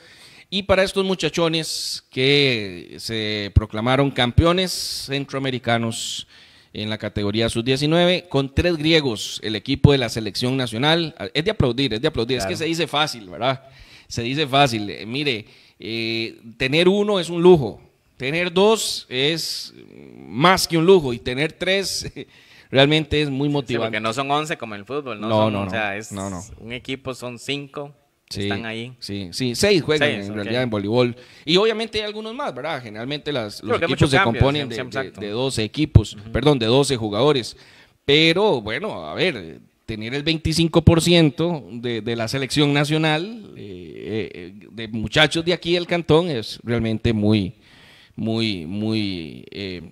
y para estos muchachones que se proclamaron campeones centroamericanos en la categoría sub-19 con tres griegos, el equipo de la selección nacional. Es de aplaudir, es de aplaudir, es que se dice fácil, ¿verdad? Se dice fácil. Eh, mire, eh, tener uno es un lujo, tener dos es más que un lujo y tener tres... realmente es muy motivante. porque no son once como el fútbol, no, no, son, o sea, es un equipo, son cinco están ahí. Sí, sí, seis juegan en realidad en voleibol. Y obviamente hay algunos más, ¿verdad? Generalmente las, los equipos se componen de, 12 equipos, perdón, de 12 jugadores. Pero bueno, a ver, tener el 25% de, de, la selección nacional eh, eh, de muchachos de aquí del cantón es realmente muy, muy, muy eh,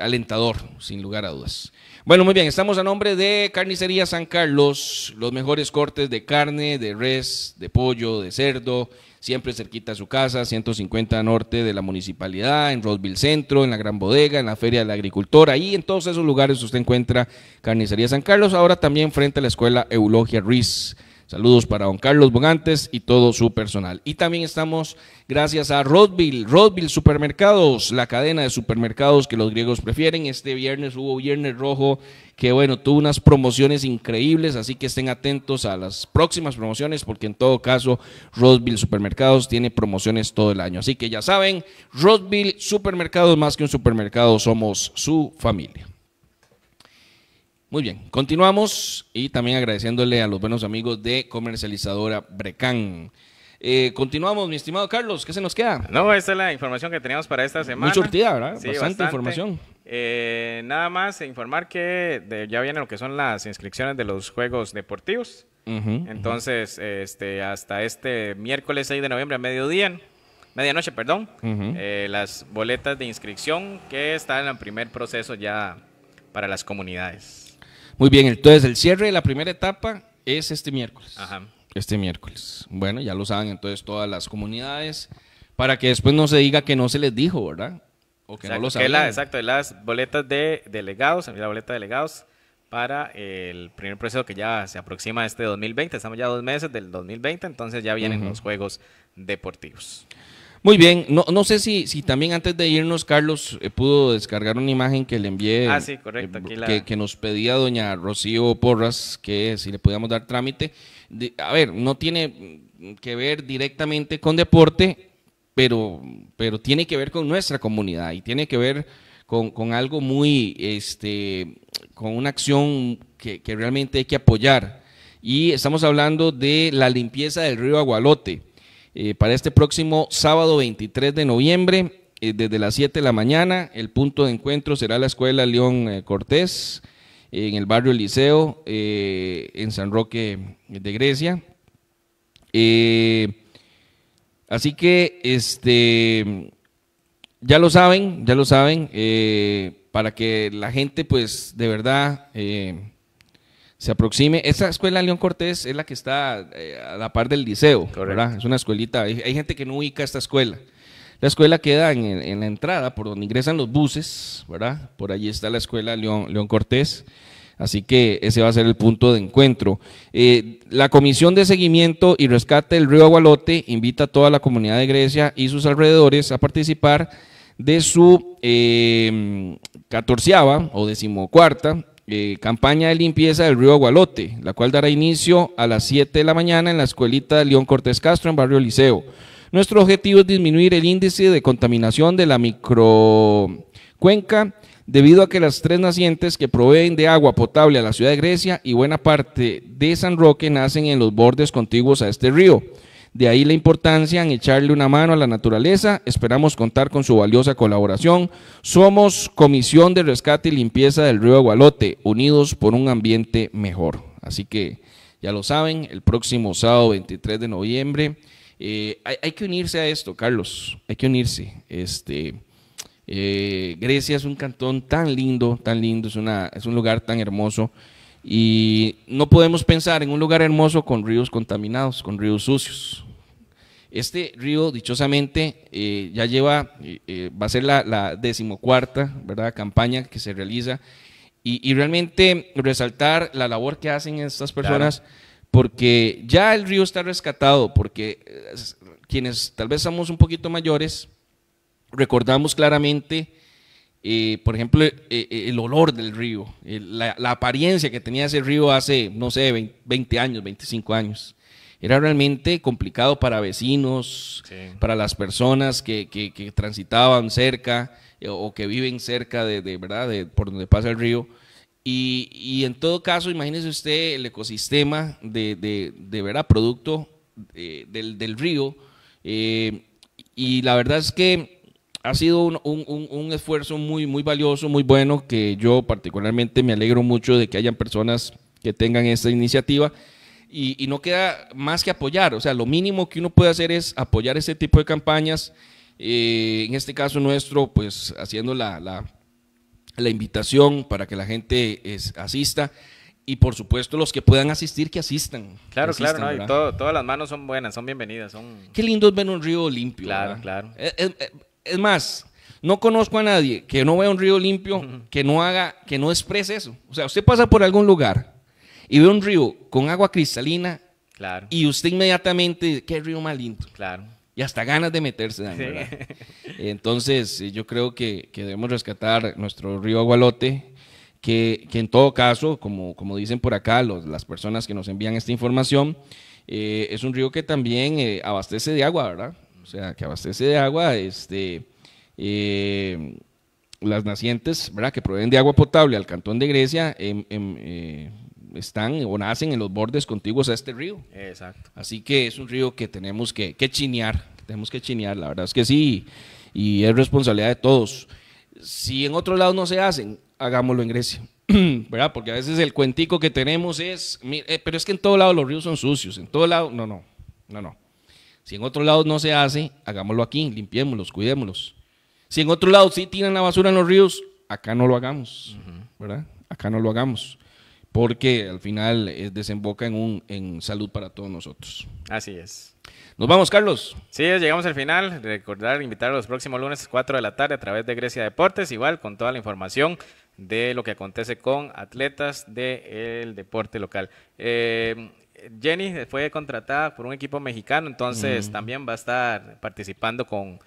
alentador, sin lugar a dudas. Bueno, muy bien, estamos a nombre de Carnicería San Carlos, los mejores cortes de carne, de res, de pollo, de cerdo, siempre cerquita a su casa, 150 norte de la municipalidad, en Roseville Centro, en la Gran Bodega, en la Feria del Agricultor, ahí en todos esos lugares usted encuentra Carnicería San Carlos, ahora también frente a la Escuela Eulogia Ruiz. Saludos para don Carlos Bogantes y todo su personal. Y también estamos gracias a Rodville, Rodville Supermercados, la cadena de supermercados que los griegos prefieren. Este viernes hubo Viernes Rojo, que bueno, tuvo unas promociones increíbles, así que estén atentos a las próximas promociones, porque en todo caso, Rodville Supermercados tiene promociones todo el año. Así que ya saben, Rodville Supermercados, más que un supermercado, somos su familia. Muy bien, continuamos y también agradeciéndole a los buenos amigos de comercializadora Brecán. Eh, continuamos, mi estimado Carlos, ¿qué se nos queda? No, esta es la información que teníamos para esta semana. Mucha surtida, ¿verdad? bastante, información. Eh, nada más informar que ya vienen lo que son las inscripciones de los Juegos Deportivos. Entonces, este, hasta este miércoles 6 de noviembre a mediodía, medianoche, perdón, eh, las boletas de inscripción que están en el primer proceso ya para las comunidades. Muy bien, entonces el cierre de la primera etapa es este miércoles. Ajá. Este miércoles. Bueno, ya lo saben entonces todas las comunidades, para que después no se diga que no se les dijo, ¿verdad? O que exacto, no lo saben. La, exacto, las boletas de delegados, la boleta de delegados para el primer proceso que ya se aproxima este 2020. Estamos ya dos meses del 2020, entonces ya vienen los Juegos Deportivos. Muy bien, no, no sé si, también antes de irnos, Carlos eh, pudo descargar una imagen que le envié. Ah, eh, que, nos pedía doña Rocío Porras, que si le podíamos dar trámite. a ver, no tiene que ver directamente con deporte, pero, pero tiene que ver con nuestra comunidad y tiene que ver con, algo muy, este, con una acción que realmente hay que apoyar. Y estamos hablando de la limpieza del río Agualote. Eh, para este próximo sábado 23 de noviembre, eh, desde las 7 de la mañana. El punto de encuentro será la Escuela León eh, Cortés, en el barrio Liceo, en San Roque de Grecia. así que, este, ya lo saben, ya lo saben, para que la gente, pues, de verdad se aproxime. Esta escuela León Cortés es la que está eh, a la par del liceo, ¿verdad? Es una escuelita, hay, gente que no ubica esta escuela. La escuela queda en, la entrada por donde ingresan los buses, ¿verdad? Por allí está la escuela León, León Cortés. Así que ese va a ser el punto de encuentro. Eh, la Comisión de Seguimiento y Rescate del Río Agualote invita a toda la comunidad de Grecia y sus alrededores a participar de su eh, catorceava o decimocuarta eh, campaña de limpieza del río Agualote, la cual dará inicio a las 7 de la mañana en la escuelita de León Cortés Castro en Barrio Liceo. Nuestro objetivo es disminuir el índice de contaminación de la microcuenca debido a que las tres nacientes que proveen de agua potable a la ciudad de Grecia y buena parte de San Roque nacen en los bordes contiguos a este río. De ahí la importancia en echarle una mano a la naturaleza. Esperamos contar con su valiosa colaboración. Somos Comisión de Rescate y Limpieza del Río Agualote, unidos por un ambiente mejor. Así que ya lo saben, el próximo sábado 23 de noviembre. Eh, hay, que unirse a esto, Carlos. Hay que unirse. Este, eh, Grecia es un cantón tan lindo, tan lindo. Es, una, es un lugar tan hermoso. Y no podemos pensar en un lugar hermoso con ríos contaminados, con ríos sucios. Este río, dichosamente, eh, ya lleva, eh, eh, va a ser la, decimocuarta ¿verdad? campaña que se realiza. Y, y, realmente resaltar la labor que hacen estas personas, porque ya el río está rescatado, porque quienes tal vez somos un poquito mayores, recordamos claramente eh, por ejemplo, eh, eh, el olor del río, la, apariencia que tenía ese río hace, no sé, 20, años, 25 años. Era realmente complicado para vecinos, para las personas que, transitaban cerca o que viven cerca de, ¿verdad? De, por donde pasa el río. Y, en todo caso, imagínese usted el ecosistema de, de, de ¿verdad? producto del, del, río. y la verdad es que ha sido un, un, un, esfuerzo muy, muy valioso, muy bueno, que yo particularmente me alegro mucho de que hayan personas que tengan esta iniciativa. Y, y, no queda más que apoyar, o sea, lo mínimo que uno puede hacer es apoyar este tipo de campañas, eh, en este caso nuestro, pues haciendo la, la, la invitación para que la gente es, asista y por supuesto los que puedan asistir que asistan. Claro, claro, todas las manos son buenas, son bienvenidas. Son... Qué lindo es ver un río limpio. Claro, claro. Eh, eh, es más, no conozco a nadie que no vea un río limpio, que no haga, que no exprese eso. O sea, usted pasa por algún lugar y ve un río con agua cristalina claro. y usted inmediatamente dice, qué río más lindo. Claro. Y hasta ganas de meterse. Entonces, eh, yo creo que, debemos rescatar nuestro río Agualote, que, en todo caso, como, dicen por acá las personas que nos envían esta información, eh, es un río que también eh, abastece de agua, ¿verdad? o sea, que abastece de agua este, eh, las nacientes ¿verdad? que proveen de agua potable al cantón de Grecia em, em, eh, están o nacen en los bordes contiguos a este río. Exacto. Así que es un río que tenemos que, chinear, tenemos que chinear, la verdad es que sí, y es responsabilidad de todos. Si en otro lado no se hacen, hagámoslo en Grecia. ¿verdad? Porque a veces el cuentico que tenemos es, eh, pero es que en todo lado los ríos son sucios, en todo lado, no, no, no, no. Si en otro lado no se hace, hagámoslo aquí, limpiémoslos, cuidémoslos. Si en otro lado sí tiran la basura en los ríos, acá no lo hagamos, ¿verdad? Acá no lo hagamos, porque al final eh, desemboca en, un, en salud para todos nosotros. Así es. Nos vamos, Carlos. Sí, llegamos al final. Recordar, invitar a los próximos lunes 4 de la tarde a través de Grecia Deportes, igual con toda la información de lo que acontece con atletas del deporte local. Eh, Jenny fue contratada por un equipo mexicano, entonces también va a estar participando con,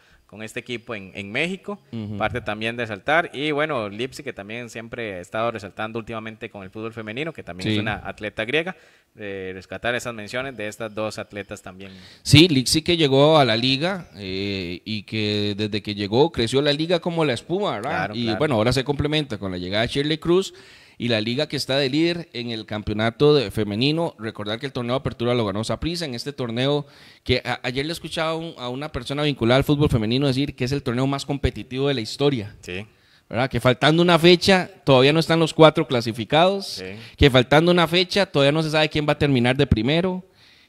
este equipo en, México, parte también de saltar. Y bueno, Lipsi, que también siempre ha estado resaltando últimamente con el fútbol femenino, que también es una atleta griega, rescatar esas menciones de estas dos atletas también. Sí, Lipsi que llegó a la liga eh, y que desde que llegó creció la liga como la espuma, ¿verdad? y bueno, ahora se complementa con la llegada de Shirley Cruz y la liga que está de líder en el campeonato femenino. Recordar que el torneo de apertura lo ganó Saprissa en este torneo que ayer le escuchaba a una persona vinculada al fútbol femenino decir que es el torneo más competitivo de la historia. Sí. ¿verdad? Que faltando una fecha todavía no están los cuatro clasificados, que faltando una fecha todavía no se sabe quién va a terminar de primero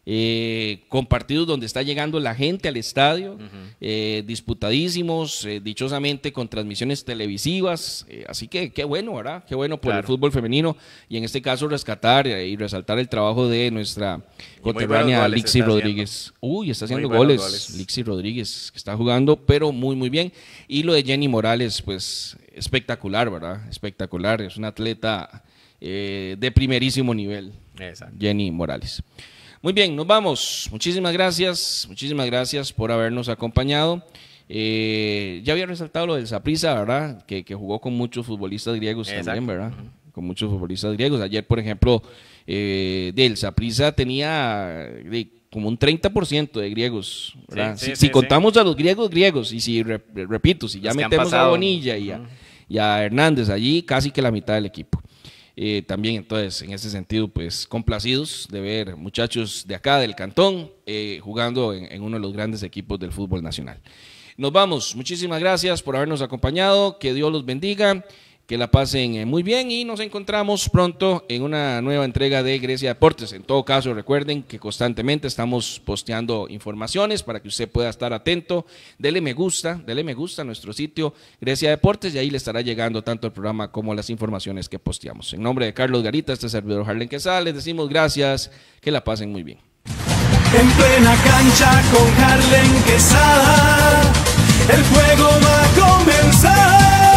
eh, con partidos donde está llegando la gente al estadio, eh, disputadísimos, eh, dichosamente con transmisiones televisivas. Eh, así que qué bueno, ¿verdad? Qué bueno por el fútbol femenino y en este caso rescatar y resaltar el trabajo de nuestra conterránea Lixi Rodríguez. Uy, está haciendo goles, Lixi Rodríguez, que está jugando, pero muy, muy bien. Y lo de Jenny Morales, pues espectacular, ¿verdad? Espectacular. Es una atleta de primerísimo nivel. Jenny Morales. Muy bien, nos vamos. Muchísimas gracias, muchísimas gracias por habernos acompañado. Eh, ya había resaltado lo del Saprisa, ¿verdad? Que, que, jugó con muchos futbolistas griegos también, ¿verdad? Con muchos futbolistas griegos. Ayer, por ejemplo, eh, del Saprisa tenía eh, como un 30% de griegos, ¿verdad? si, contamos a los griegos, griegos, y si, repito, si ya metemos a Bonilla y a Hernández allí, casi que la mitad del equipo. Eh, también entonces en ese sentido pues complacidos de ver muchachos de acá del cantón eh, jugando en uno de los grandes equipos del fútbol nacional. Nos vamos, muchísimas gracias por habernos acompañado, que Dios los bendiga que la pasen eh, muy bien y nos encontramos pronto en una nueva entrega de Grecia Deportes. En todo caso, recuerden que constantemente estamos posteando informaciones para que usted pueda estar atento. Dele me gusta, dele me gusta a nuestro sitio Grecia Deportes y ahí le estará llegando tanto el programa como las informaciones que posteamos. En nombre de Carlos Garita, este servidor Harlen Quesada, les decimos gracias, que la pasen muy bien. En plena cancha con Harlen Quesada, el juego va a comenzar.